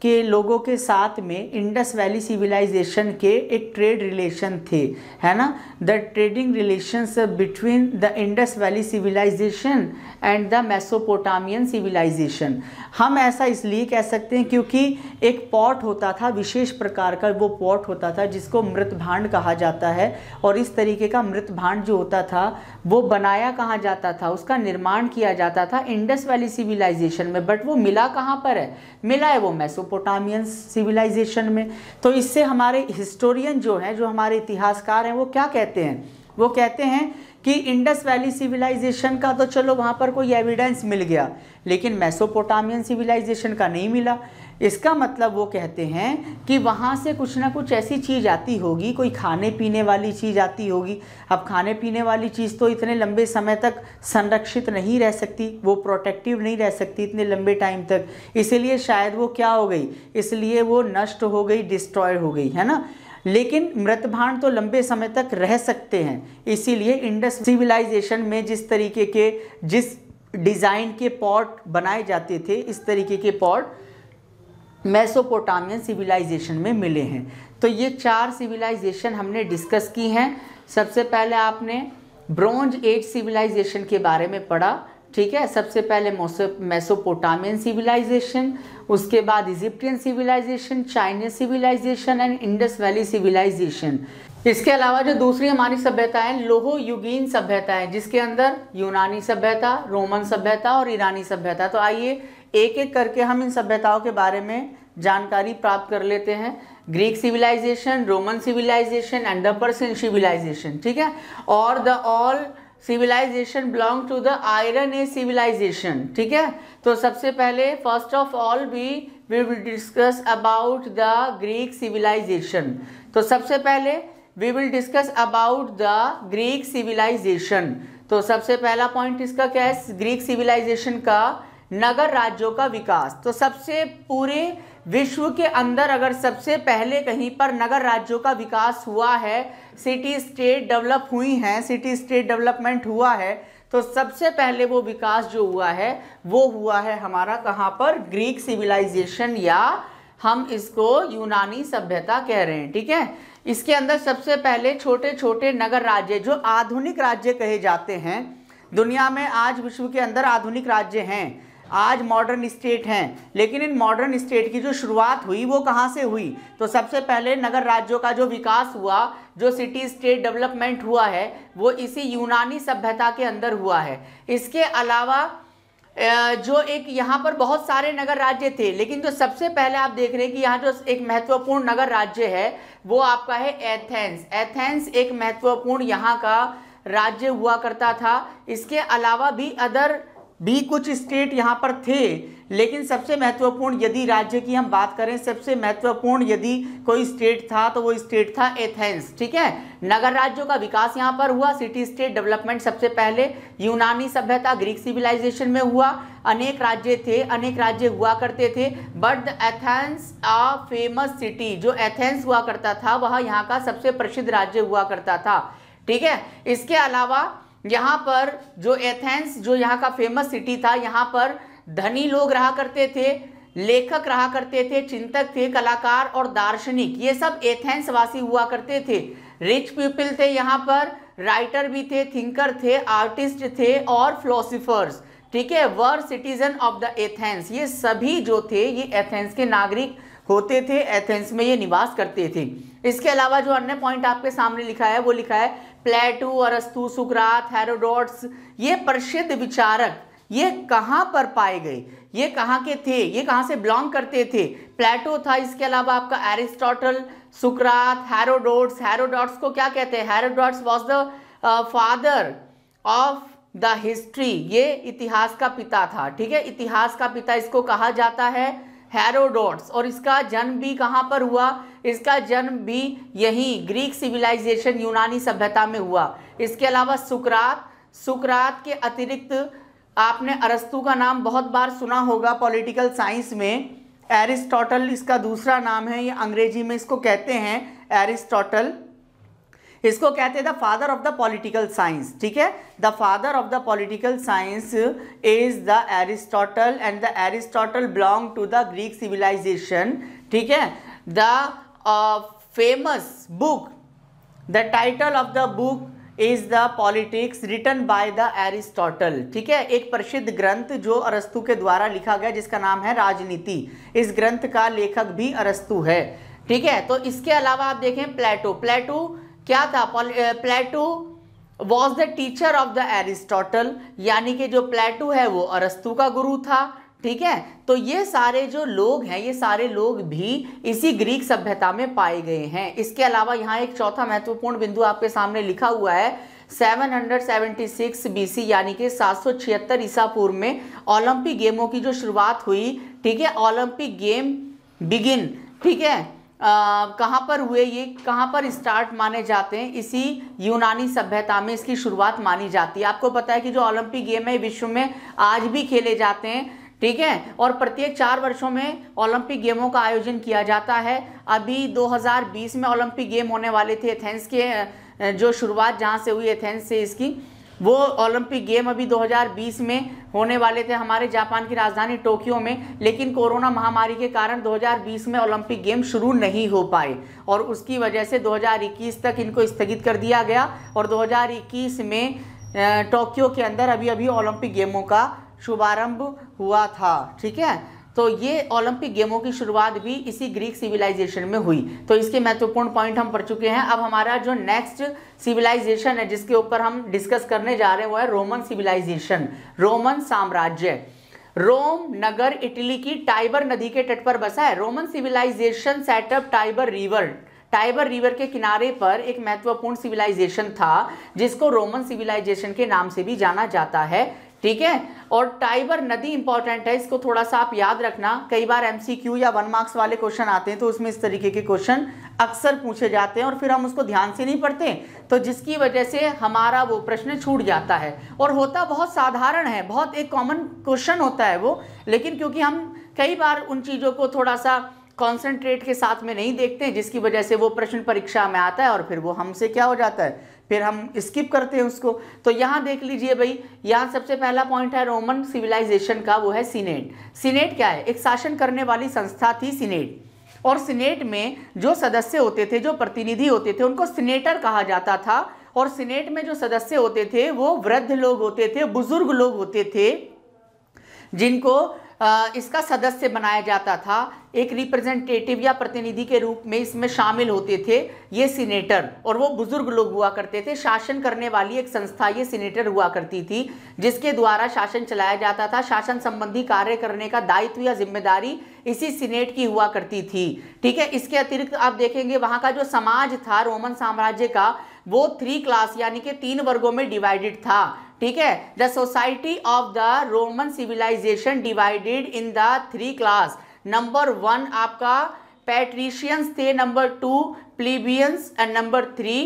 के लोगों के साथ में इंडस वैली सिविलाइजेशन के एक ट्रेड रिलेशन थे है ना the trading relations between the Indus valley civilization and the Mesopotamian civilization हम ऐसा इसलिए कह सकते हैं क्योंकि एक पॉट होता था विशेष प्रकार का वो पॉट होता था जिसको मृत भांड कहा जाता है और इस तरीके का मृत भांड जो होता था वो बनाया कहाँ जाता था उसका निर्माण किया जाता था इंडस वैली सिविलाइजेशन में बट वो मिला कहाँ पर है मिला है वो मैसो मेसोपोटामियन सिविलाइजेशन में तो इससे हमारे हिस्टोरियन जो हैं जो हमारे इतिहासकार हैं वो क्या कहते हैं वो कहते हैं कि इंडस वैली सिविलाइजेशन का तो चलो वहाँ पर कोई एविडेंस मिल गया लेकिन मेसोपोटामियन सिविलाइजेशन का नहीं मिला इसका मतलब वो कहते हैं कि वहाँ से कुछ ना कुछ ऐसी चीज़ आती होगी कोई खाने पीने वाली चीज़ आती होगी अब खाने पीने वाली चीज़ तो इतने लंबे समय तक संरक्षित नहीं रह सकती वो प्रोटेक्टिव नहीं रह सकती इतने लंबे टाइम तक इसीलिए शायद वो क्या हो गई इसलिए वो नष्ट हो गई डिस्ट्रॉय हो गई है ना लेकिन मृत भांड तो लंबे समय तक रह सकते हैं इसीलिए इंडस सिविलाइजेशन में जिस तरीके के जिस डिज़ाइन के पॉट बनाए जाते थे इस तरीके के पॉट मेसोपोटामियन सिविलाइजेशन में मिले हैं तो ये चार सिविलाइजेशन हमने डिस्कस की हैं सबसे पहले आपने ब्रॉन्ज एज सिविलाइजेशन के बारे में पढ़ा ठीक है सबसे पहले मेसोपोटामियन सिविलाइजेशन उसके बाद Egyptian civilization Chinese civilization and Indus valley civilization इसके अलावा जो दूसरी हमारी सभ्यता है लोहो युगीन सभ्यता है जिसके अंदर यूनानी सभ्यता रोमन सभ्यता और ईरानी सभ्यता तो आइए एक एक करके हम इन सभ्यताओं के बारे में जानकारी प्राप्त कर लेते हैं Greek civilization Roman civilization and the civilization ठीक है और the all civilization belong to the iron age civilization ठीक है तो सबसे पहले first of all we we will discuss about the Greek civilization तो सबसे पहले we will discuss about the Greek civilization तो सबसे पहला पॉइंट इसका क्या है ग्रीक सिविलाइजेशन का नगर राज्यों का विकास तो सबसे पूरे विश्व के अंदर अगर सबसे पहले कहीं पर नगर राज्यों का विकास हुआ है सिटी स्टेट डेवलप हुई हैं सिटी स्टेट डेवलपमेंट हुआ है तो सबसे पहले वो विकास जो हुआ है वो हुआ है हमारा कहाँ पर ग्रीक सिविलाइजेशन या हम इसको यूनानी सभ्यता कह रहे हैं ठीक है इसके अंदर सबसे पहले छोटे छोटे नगर राज्य जो आधुनिक राज्य कहे जाते हैं दुनिया में आज विश्व के अंदर आधुनिक राज्य हैं आज मॉडर्न स्टेट हैं लेकिन इन मॉडर्न स्टेट की जो शुरुआत हुई वो कहाँ से हुई तो सबसे पहले नगर राज्यों का जो विकास हुआ जो सिटी स्टेट डेवलपमेंट हुआ है वो इसी यूनानी सभ्यता के अंदर हुआ है इसके अलावा जो एक यहाँ पर बहुत सारे नगर राज्य थे लेकिन जो सबसे पहले आप देख रहे हैं कि यहाँ जो एक महत्वपूर्ण नगर राज्य है वो आपका है एथेंस एथेंस एक महत्वपूर्ण यहाँ का राज्य हुआ करता था इसके अलावा भी अदर भी कुछ स्टेट यहाँ पर थे लेकिन सबसे महत्वपूर्ण यदि राज्य की हम बात करें सबसे महत्वपूर्ण यदि कोई स्टेट था तो वो स्टेट था एथेंस ठीक है नगर राज्यों का विकास यहाँ पर हुआ सिटी स्टेट डेवलपमेंट सबसे पहले यूनानी सभ्यता ग्रीक सिविलाइजेशन में हुआ अनेक राज्य थे अनेक राज्य हुआ करते थे but the Athens a famous city जो एथेंस हुआ करता था वह यहाँ का सबसे प्रसिद्ध राज्य हुआ करता था ठीक है इसके अलावा यहाँ पर जो एथेंस जो यहाँ का फेमस सिटी था यहाँ पर धनी लोग रहा करते थे लेखक रहा करते थे चिंतक थे कलाकार और दार्शनिक ये सब एथेंस वासी हुआ करते थे रिच पीपल थे यहाँ पर राइटर भी थे थिंकर थे आर्टिस्ट थे और फिलोसफर्स ठीक है were citizen of the Athens ये सभी जो थे ये एथेंस के नागरिक होते थे एथेंस में ये निवास करते थे इसके अलावा जो अन्य पॉइंट आपके सामने लिखा है वो लिखा है प्लेटो अरस्तु सुकरात हेरोडोट्स ये प्रसिद्ध विचारक ये कहाँ पर पाए गए ये कहाँ के थे ये कहाँ से बिलोंग करते थे प्लेटो था इसके अलावा आपका एरिस्टोटल सुकरात हेरोडोट्स हेरोडोट्स को क्या कहते हैं Herodotus was the father of the history ये इतिहास का पिता था ठीक है इतिहास का पिता इसको कहा जाता है हेरोडोट्स और इसका जन्म भी कहाँ पर हुआ इसका जन्म भी यहीं ग्रीक सिविलाइजेशन यूनानी सभ्यता में हुआ इसके अलावा सुकरात सुकरात के अतिरिक्त आपने अरस्तु का नाम बहुत बार सुना होगा पॉलिटिकल साइंस में एरिस्टोटल इसका दूसरा नाम है ये अंग्रेजी में इसको कहते हैं एरिस्टोटल इसको कहते हैं the father of the political science ठीक है the father of the political science is the Aristotle and the Aristotle belong to the Greek civilization ठीक है the famous book the title of the book is the politics written by the Aristotle ठीक है एक प्रसिद्ध ग्रंथ जो अरस्तु के द्वारा लिखा गया जिसका नाम है राजनीति इस ग्रंथ का लेखक भी अरस्तु है ठीक है तो इसके अलावा आप देखें प्लेटो प्लेटो क्या था Plato was the teacher of the Aristotle यानी कि जो प्लेटो है वो अरस्तु का गुरु था ठीक है तो ये सारे जो लोग हैं ये सारे लोग भी इसी ग्रीक सभ्यता में पाए गए हैं इसके अलावा यहाँ एक चौथा महत्वपूर्ण बिंदु आपके सामने लिखा हुआ है 776 बीसी यानी कि सात सौ छिहत्तर ईसा पूर्व में ओलंपिक गेमों की जो शुरुआत हुई ठीक है ओलंपिक गेम बिगिन ठीक है कहाँ पर हुए ये कहाँ पर स्टार्ट माने जाते हैं इसी यूनानी सभ्यता में इसकी शुरुआत मानी जाती है आपको पता है कि जो ओलंपिक गेम है विश्व में आज भी खेले जाते हैं ठीक है और प्रत्येक चार वर्षों में ओलंपिक गेमों का आयोजन किया जाता है अभी 2020 में ओलंपिक गेम होने वाले थे एथेंस के जो शुरुआत जहाँ से हुई एथेंस से इसकी वो ओलंपिक गेम अभी 2020 में होने वाले थे हमारे जापान की राजधानी टोक्यो में लेकिन कोरोना महामारी के कारण 2020 में ओलंपिक गेम शुरू नहीं हो पाए और उसकी वजह से 2021 तक इनको स्थगित कर दिया गया और 2021 में टोक्यो के अंदर अभी अभी ओलंपिक गेमों का शुभारंभ हुआ था ठीक है तो ये ओलंपिक गेमों की शुरुआत भी इसी ग्रीक सिविलाइजेशन में हुई तो इसके महत्वपूर्ण पॉइंट हम पढ़ चुके हैं अब हमारा जो नेक्स्ट सिविलाइजेशन है जिसके ऊपर हम डिस्कस करने जा रहे हैं वो है रोमन सिविलाइजेशन रोमन साम्राज्य रोम नगर इटली की टाइबर नदी के तट पर बसा है Roman civilization setup Tiber river Tiber river के किनारे पर एक महत्वपूर्ण सिविलाइजेशन था जिसको रोमन सिविलाइजेशन के नाम से भी जाना जाता है ठीक है और टाइबर नदी इंपॉर्टेंट है इसको थोड़ा सा आप याद रखना कई बार एमसीक्यू या वन मार्क्स वाले क्वेश्चन आते हैं तो उसमें इस तरीके के क्वेश्चन अक्सर पूछे जाते हैं और फिर हम उसको ध्यान से नहीं पढ़ते तो जिसकी वजह से हमारा वो प्रश्न छूट जाता है और होता बहुत साधारण है बहुत एक कॉमन क्वेश्चन होता है वो लेकिन क्योंकि हम कई बार उन चीज़ों को थोड़ा सा कॉन्सेंट्रेट के साथ में नहीं देखते जिसकी वजह से वो प्रश्न परीक्षा में आता है और फिर वो हमसे क्या हो जाता है फिर हम स्किप करते हैं उसको तो यहाँ देख लीजिए भाई यहाँ सबसे पहला पॉइंट है रोमन सिविलाइजेशन का वो है सीनेट सीनेट क्या है एक शासन करने वाली संस्था थी सीनेट और सीनेट में जो सदस्य होते थे जो प्रतिनिधि होते थे उनको सीनेटर कहा जाता था और सीनेट में जो सदस्य होते थे वो वृद्ध लोग होते थे बुजुर्ग लोग होते थे जिनको इसका सदस्य बनाया जाता था एक रिप्रेजेंटेटिव या प्रतिनिधि के रूप में इसमें शामिल होते थे ये सीनेटर और वो बुजुर्ग लोग हुआ करते थे शासन करने वाली एक संस्था ये सीनेटर हुआ करती थी जिसके द्वारा शासन चलाया जाता था शासन संबंधी कार्य करने का दायित्व या जिम्मेदारी इसी सीनेट की हुआ करती थी ठीक है इसके अतिरिक्त आप देखेंगे वहाँ का जो समाज था रोमन साम्राज्य का वो थ्री क्लास यानी कि तीन वर्गों में डिवाइडेड था ठीक है the society of the Roman civilization divided in the three class number one आपका पैट्रिशियंस थे number two plebeians and number three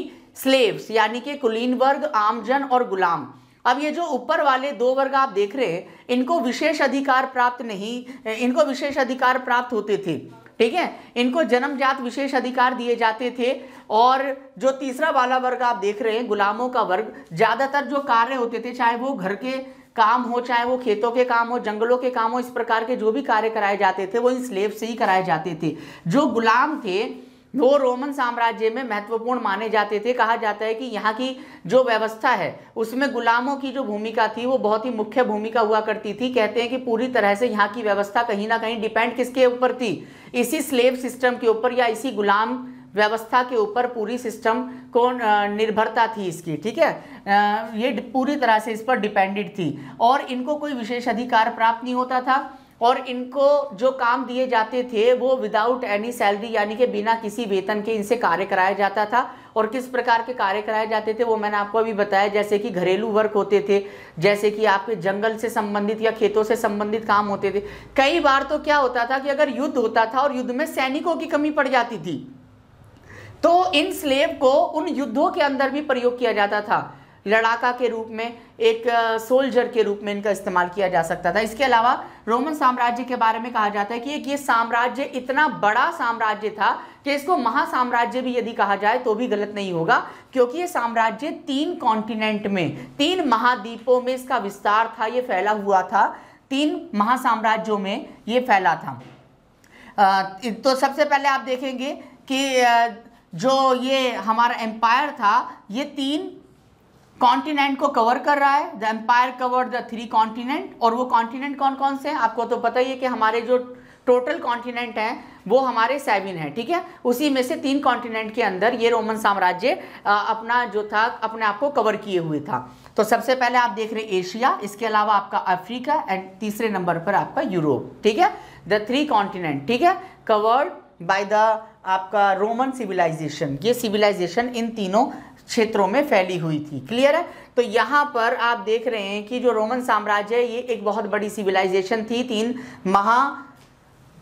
slaves यानी कि कुलीन वर्ग आमजन और गुलाम अब ये जो ऊपर वाले दो वर्ग आप देख रहे हैं इनको विशेष अधिकार प्राप्त नहीं इनको विशेष अधिकार प्राप्त होते थे ठीक है इनको जन्मजात विशेष अधिकार दिए जाते थे और जो तीसरा वाला वर्ग आप देख रहे हैं गुलामों का वर्ग ज़्यादातर जो कार्य होते थे चाहे वो घर के काम हो चाहे वो खेतों के काम हो जंगलों के काम हो इस प्रकार के जो भी कार्य कराए जाते थे वो इन स्लेब से ही कराए जाते थे जो गुलाम थे वो रोमन साम्राज्य में महत्वपूर्ण माने जाते थे कहा जाता है कि यहाँ की जो व्यवस्था है उसमें गुलामों की जो भूमिका थी वो बहुत ही मुख्य भूमिका हुआ करती थी कहते हैं कि पूरी तरह से यहाँ की व्यवस्था कहीं ना कहीं डिपेंड किसके ऊपर थी इसी स्लेव सिस्टम के ऊपर या इसी गुलाम व्यवस्था के ऊपर पूरी सिस्टम को निर्भरता थी इसकी ठीक है ये पूरी तरह से इस पर डिपेंडेंट थी और इनको कोई विशेष अधिकार प्राप्त नहीं होता था और इनको जो काम दिए जाते थे वो विदाउट एनी सैलरी यानी कि बिना किसी वेतन के इनसे कार्य कराया जाता था और किस प्रकार के कार्य कराए जाते थे वो मैंने आपको अभी बताया जैसे कि घरेलू वर्क होते थे जैसे कि आपके जंगल से संबंधित या खेतों से संबंधित काम होते थे कई बार तो क्या होता था कि अगर युद्ध होता था और युद्ध में सैनिकों की कमी पड़ जाती थी तो इन स्लेब को उन युद्धों के अंदर भी प्रयोग किया जाता था लड़ाका के रूप में एक सोल्जर के रूप में इनका इस्तेमाल किया जा सकता था इसके अलावा रोमन साम्राज्य के बारे में कहा जाता है कि एक ये साम्राज्य इतना बड़ा साम्राज्य था कि इसको महासाम्राज्य भी यदि कहा जाए तो भी गलत नहीं होगा क्योंकि ये साम्राज्य तीन कॉन्टिनेंट में तीन महाद्वीपों में इसका विस्तार था ये फैला हुआ था तीन महासाम्राज्यों में ये फैला था तो सबसे पहले आप देखेंगे कि जो ये हमारा एम्पायर था ये तीन कॉन्टिनेंट को कवर कर रहा है the empire cover the three continent और वो कॉन्टिनेंट कौन कौन से हैं आपको तो पता ही है कि हमारे जो टोटल कॉन्टिनेंट हैं वो हमारे सेवन हैं ठीक है उसी में से तीन कॉन्टिनेंट के अंदर ये रोमन साम्राज्य अपना जो था अपने आप को कवर किए हुए था तो सबसे पहले आप देख रहे हैं एशिया इसके अलावा आपका अफ्रीका एंड तीसरे नंबर पर आपका यूरोप ठीक है द थ्री कॉन्टिनेंट ठीक है कवर्ड बाय द आपका रोमन सिविलाइजेशन ये सिविलाइजेशन इन तीनों क्षेत्रों में फैली हुई थी क्लियर है तो यहाँ पर आप देख रहे हैं कि जो रोमन साम्राज्य है ये एक बहुत बड़ी सिविलाइजेशन थी तीन महा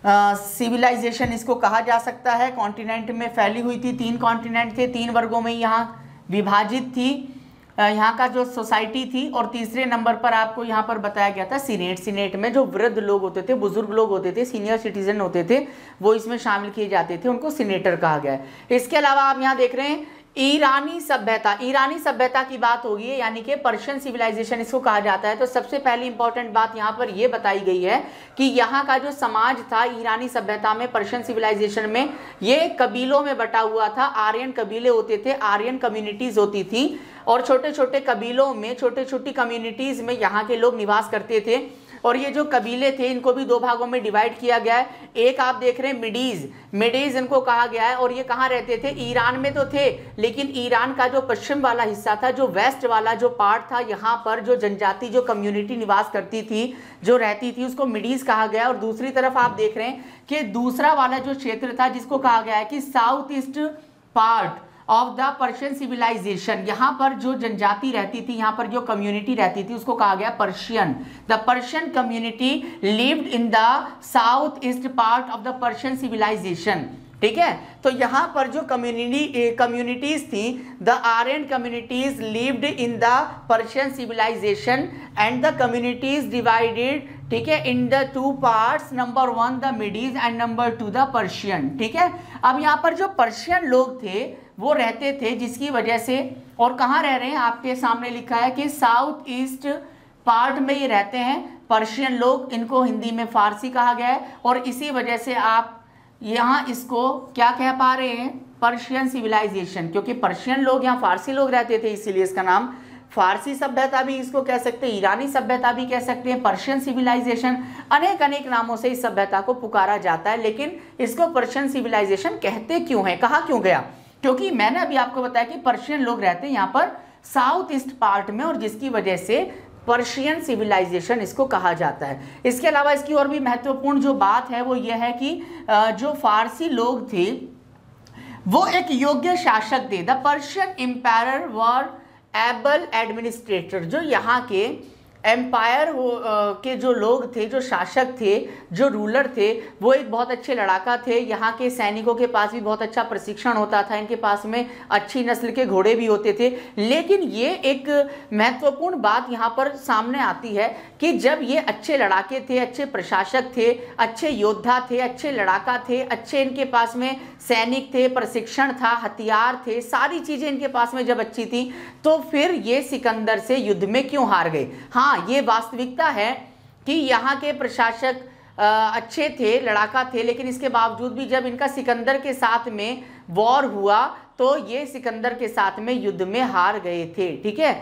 सिविलाइजेशन इसको कहा जा सकता है कॉन्टिनेंट में फैली हुई थी तीन कॉन्टिनेंट थे तीन वर्गों में यहाँ विभाजित थी यहाँ का जो सोसाइटी थी और तीसरे नंबर पर आपको यहाँ पर बताया गया था सीनेट सीनेट में जो वृद्ध लोग होते थे बुजुर्ग लोग होते थे सीनियर सिटीजन होते थे वो इसमें शामिल किए जाते थे उनको सीनेटर कहा गया है इसके अलावा आप यहाँ देख रहे हैं ईरानी सभ्यता ईरानी सभ्यता की बात होगी यानी कि पर्शियन सिविलाइजेशन इसको कहा जाता है तो सबसे पहली इंपॉर्टेंट बात यहाँ पर यह बताई गई है कि यहाँ का जो समाज था ईरानी सभ्यता में पर्शियन सिविलाइजेशन में ये कबीलों में बटा हुआ था आर्यन कबीले होते थे आर्यन कम्युनिटीज होती थी और छोटे छोटे कबीलों में छोटे छोटी कम्युनिटीज में यहाँ के लोग निवास करते थे और ये जो कबीले थे इनको भी दो भागों में डिवाइड किया गया है एक आप देख रहे हैं मिडीज मिडीज इनको कहा गया है और ये कहाँ रहते थे ईरान में तो थे लेकिन ईरान का जो पश्चिम वाला हिस्सा था जो वेस्ट वाला जो पार्ट था यहाँ पर जो जनजाति जो कम्युनिटी निवास करती थी जो रहती थी उसको मिडीज कहा गया और दूसरी तरफ आप देख रहे हैं कि दूसरा वाला जो क्षेत्र था जिसको कहा गया है कि south east part of the Persian civilization यहाँ पर जो जनजाति रहती थी यहाँ पर जो कम्युनिटी रहती थी उसको कहा गया Persian the Persian community lived in the south east part of the Persian civilization ठीक है तो यहाँ पर जो कम्युनिटी कम्युनिटीज थी the Aryan communities lived in the Persian civilization and the communities divided ठीक है in the two parts number one the Medes and number two the Persian ठीक है अब यहाँ पर जो पर्शियन लोग थे वो रहते थे जिसकी वजह से और कहाँ रह रहे हैं आपके सामने लिखा है कि साउथ ईस्ट पार्ट में ये रहते हैं पर्शियन लोग इनको हिंदी में फारसी कहा गया है और इसी वजह से आप यहाँ इसको क्या कह पा रहे हैं पर्शियन सिविलाइजेशन क्योंकि पर्शियन लोग यहाँ फारसी लोग रहते थे इसीलिए इसका नाम फारसी सभ्यता भी इसको कह सकते हैं ईरानी सभ्यता भी कह सकते हैं पर्शियन सिविलाइजेशन अनेक अनेक नामों से इस सभ्यता को पुकारा जाता है लेकिन इसको पर्शियन सिविलाइजेशन कहते क्यों हैं कहा क्यों गया क्योंकि मैंने अभी आपको बताया कि पर्शियन लोग रहते हैं यहाँ पर साउथ ईस्ट पार्ट में और जिसकी वजह से पर्शियन सिविलाइजेशन इसको कहा जाता है इसके अलावा इसकी और भी महत्वपूर्ण जो बात है वो ये है कि जो फारसी लोग थे वो एक योग्य शासक थे the Persian empire were able administrator जो यहाँ के एम्पायर हो आ, के जो लोग थे जो शासक थे जो रूलर थे वो एक बहुत अच्छे लड़ाका थे यहाँ के सैनिकों के पास भी बहुत अच्छा प्रशिक्षण होता था इनके पास में अच्छी नस्ल के घोड़े भी होते थे लेकिन ये एक महत्वपूर्ण बात यहाँ पर सामने आती है कि जब ये अच्छे लड़ाके थे अच्छे प्रशासक थे अच्छे योद्धा थे अच्छे लड़ाका थे अच्छे इनके पास में सैनिक थे प्रशिक्षण था हथियार थे सारी चीज़ें इनके पास में जब अच्छी थी तो फिर ये सिकंदर से युद्ध में क्यों हार गए हाँ हाँ ये वास्तविकता है कि यहाँ के प्रशासक अच्छे थे लड़ाका थे लेकिन इसके बावजूद भी जब इनका सिकंदर के साथ में वॉर हुआ तो ये सिकंदर के साथ में युद्ध में हार गए थे ठीक है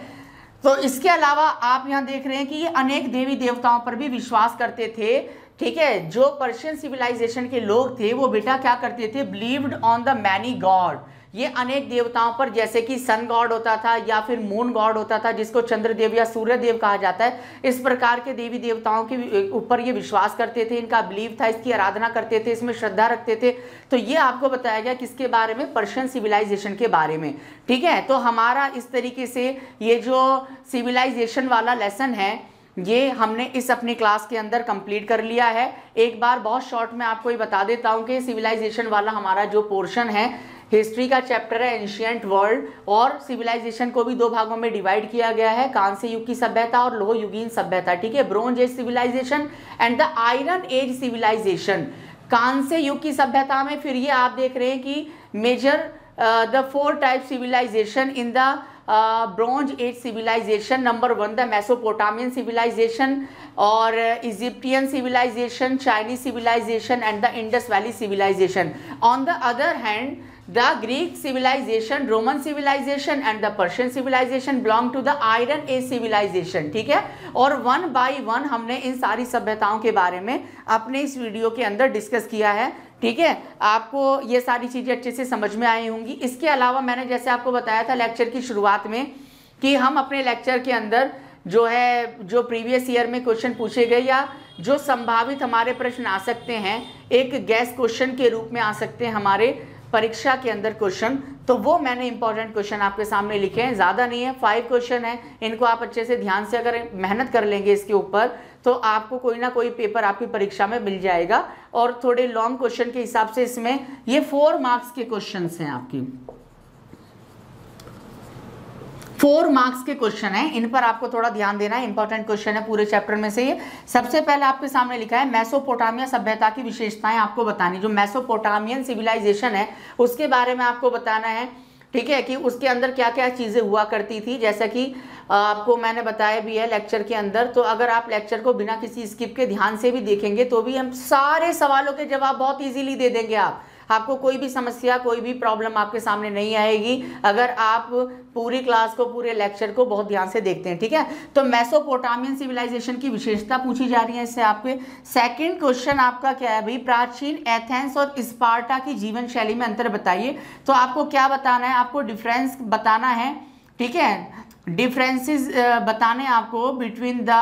तो इसके अलावा आप यहाँ देख रहे हैं कि ये अनेक देवी देवताओं पर भी विश्वास करते थे ठीक है जो पर्शियन सिविलाइजेशन के लोग थे वो बेटा क्या करते थे believed on the many god ये अनेक देवताओं पर जैसे कि सन गॉड होता था या फिर मून गॉड होता था जिसको चंद्रदेव या सूर्य देव कहा जाता है इस प्रकार के देवी देवताओं के ऊपर ये विश्वास करते थे इनका बिलीव था इसकी आराधना करते थे इसमें श्रद्धा रखते थे तो ये आपको बताया गया किसके बारे में पर्शियन सिविलाइजेशन के बारे में ठीक है तो हमारा इस तरीके से ये जो सिविलाइजेशन वाला लेसन है ये हमने इस अपनी क्लास के अंदर कंप्लीट कर लिया है एक बार बहुत शॉर्ट में आपको ये बता देता हूँ कि सिविलाइजेशन वाला हमारा जो पोर्शन है हिस्ट्री का चैप्टर है एंशियंट वर्ल्ड और सिविलाइजेशन को भी दो भागों में डिवाइड किया गया है कांस्य युग की सभ्यता और लोह युगीन सभ्यता ठीक है bronze age civilization and the iron age civilization कांस्य युग की सभ्यता में फिर ये आप देख रहे हैं कि major the four type civilization in the bronze age civilization number one the Mesopotamian civilization और Egyptian civilization Chinese civilization and the Indus valley civilization on the other hand the Greek civilization Roman civilization and the Persian civilization belong to the iron age civilization ठीक है और one by one हमने इन सारी सभ्यताओं के बारे में अपने इस वीडियो के अंदर डिस्कस किया है ठीक है आपको ये सारी चीज़ें अच्छे से समझ में आई होंगी इसके अलावा मैंने जैसे आपको बताया था लेक्चर की शुरुआत में कि हम अपने लेक्चर के अंदर जो है जो प्रीवियस ईयर में क्वेश्चन पूछे गए या जो संभावित हमारे प्रश्न आ सकते हैं एक गैस क्वेश्चन के रूप में आ सकते हैं हमारे परीक्षा के अंदर क्वेश्चन तो वो मैंने इंपॉर्टेंट क्वेश्चन आपके सामने लिखे हैं ज़्यादा नहीं है फाइव क्वेश्चन है इनको आप अच्छे से ध्यान से अगर मेहनत कर लेंगे इसके ऊपर तो आपको कोई ना कोई पेपर आपकी परीक्षा में मिल जाएगा और थोड़े लॉन्ग क्वेश्चन के हिसाब से इसमें ये फोर मार्क्स के क्वेश्चन हैं आपकी फोर मार्क्स के क्वेश्चन हैं इन पर आपको थोड़ा ध्यान देना है इंपॉर्टेंट क्वेश्चन है पूरे चैप्टर में से ये सबसे पहले आपके सामने लिखा है मैसोपोटामिया सभ्यता की विशेषताएं आपको बतानी जो मैसोपोटामियन सिविलाइजेशन है उसके बारे में आपको बताना है ठीक है कि उसके अंदर क्या क्या चीज़ें हुआ करती थी जैसा कि आपको मैंने बताया भी है लेक्चर के अंदर तो अगर आप लेक्चर को बिना किसी स्किप के ध्यान से भी देखेंगे तो भी हम सारे सवालों के जवाब बहुत ईजिली दे देंगे आप आपको कोई भी समस्या कोई भी प्रॉब्लम आपके सामने नहीं आएगी अगर आप पूरी क्लास को पूरे लेक्चर को बहुत ध्यान से देखते हैं ठीक है तो मैसोपोटामियन सिविलाइजेशन की विशेषता पूछी जा रही है इससे आपके सेकंड क्वेश्चन आपका क्या है भाई प्राचीन एथेंस और स्पार्टा की जीवन शैली में अंतर बताइए तो आपको क्या बताना है आपको डिफरेंस बताना है ठीक है डिफरेंसेस बताने आपको between the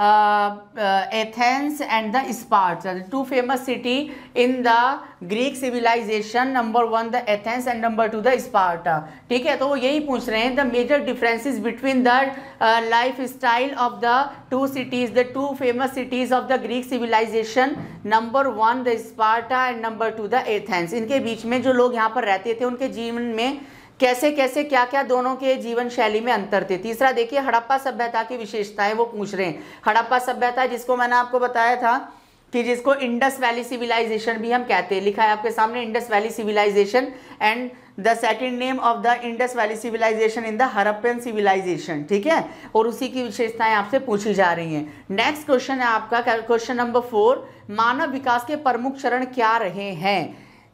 Athens and the Sparta two famous city in the Greek civilization number one the Athens and number two the Sparta ठीक है तो वो यही पूछ रहे हैं the major differences between the life style of the two cities the two famous cities of the Greek civilization number one the Sparta and number two the Athens इनके बीच में जो लोग यहाँ पर रहते थे उनके जीवन में कैसे कैसे क्या क्या दोनों के जीवन शैली में अंतर थे तीसरा देखिए हड़प्पा सभ्यता की विशेषताएं वो पूछ रहे हैं हड़प्पा सभ्यता जिसको मैंने आपको बताया था कि जिसको इंडस वैली सिविलाइजेशन भी हम कहते हैं लिखा है आपके सामने Indus valley civilization and the second name of the Indus valley civilization in the Harappan civilization ठीक है और उसी की विशेषताएं आपसे पूछी जा रही हैं नेक्स्ट क्वेश्चन है आपका क्वेश्चन नंबर फोर मानव विकास के प्रमुख चरण क्या रहे हैं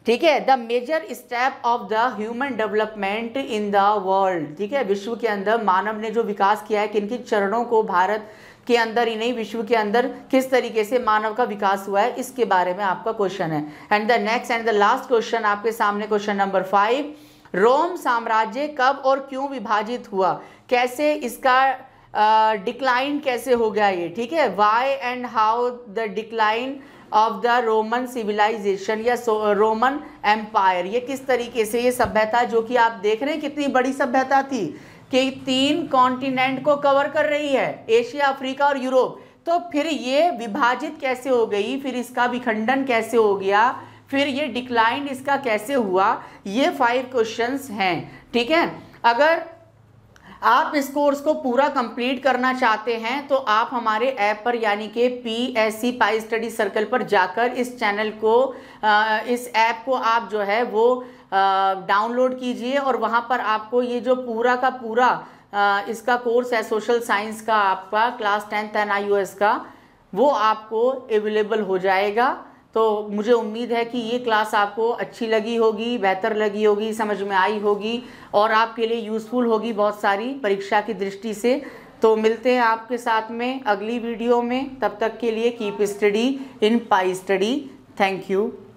ठीक है the major step of the human development in the world ठीक है विश्व के अंदर मानव ने जो विकास किया है किन किन चरणों को भारत के अंदर ही नहीं विश्व के अंदर किस तरीके से मानव का विकास हुआ है इसके बारे में आपका क्वेश्चन है and the next and the last question आपके सामने क्वेश्चन नंबर फाइव रोम साम्राज्य कब और क्यों विभाजित हुआ कैसे इसका डिक्लाइन uh, कैसे हो गया ये ठीक है why and how the decline of the Roman civilization या रोमन एम्पायर uh, ये किस तरीके से ये सभ्यता जो कि आप देख रहे हैं कितनी बड़ी सभ्यता थी कि तीन कॉन्टिनेंट को कवर कर रही है एशिया अफ्रीका और यूरोप तो फिर ये विभाजित कैसे हो गई फिर इसका विखंडन कैसे हो गया फिर ये डिक्लाइन इसका कैसे हुआ ये फाइव क्वेश्चंस हैं ठीक है अगर आप इस कोर्स को पूरा कंप्लीट करना चाहते हैं तो आप हमारे ऐप पर यानी कि P S C Pi study circle पर जाकर इस चैनल को इस ऐप को आप जो है वो डाउनलोड कीजिए और वहाँ पर आपको ये जो पूरा का पूरा इसका कोर्स है सोशल साइंस का आपका क्लास टेंथ एन आई का वो आपको अवेलेबल हो जाएगा तो मुझे उम्मीद है कि ये क्लास आपको अच्छी लगी होगी बेहतर लगी होगी समझ में आई होगी और आपके लिए यूज़फुल होगी बहुत सारी परीक्षा की दृष्टि से तो मिलते हैं आपके साथ में अगली वीडियो में तब तक के लिए keep study in Pi study thank you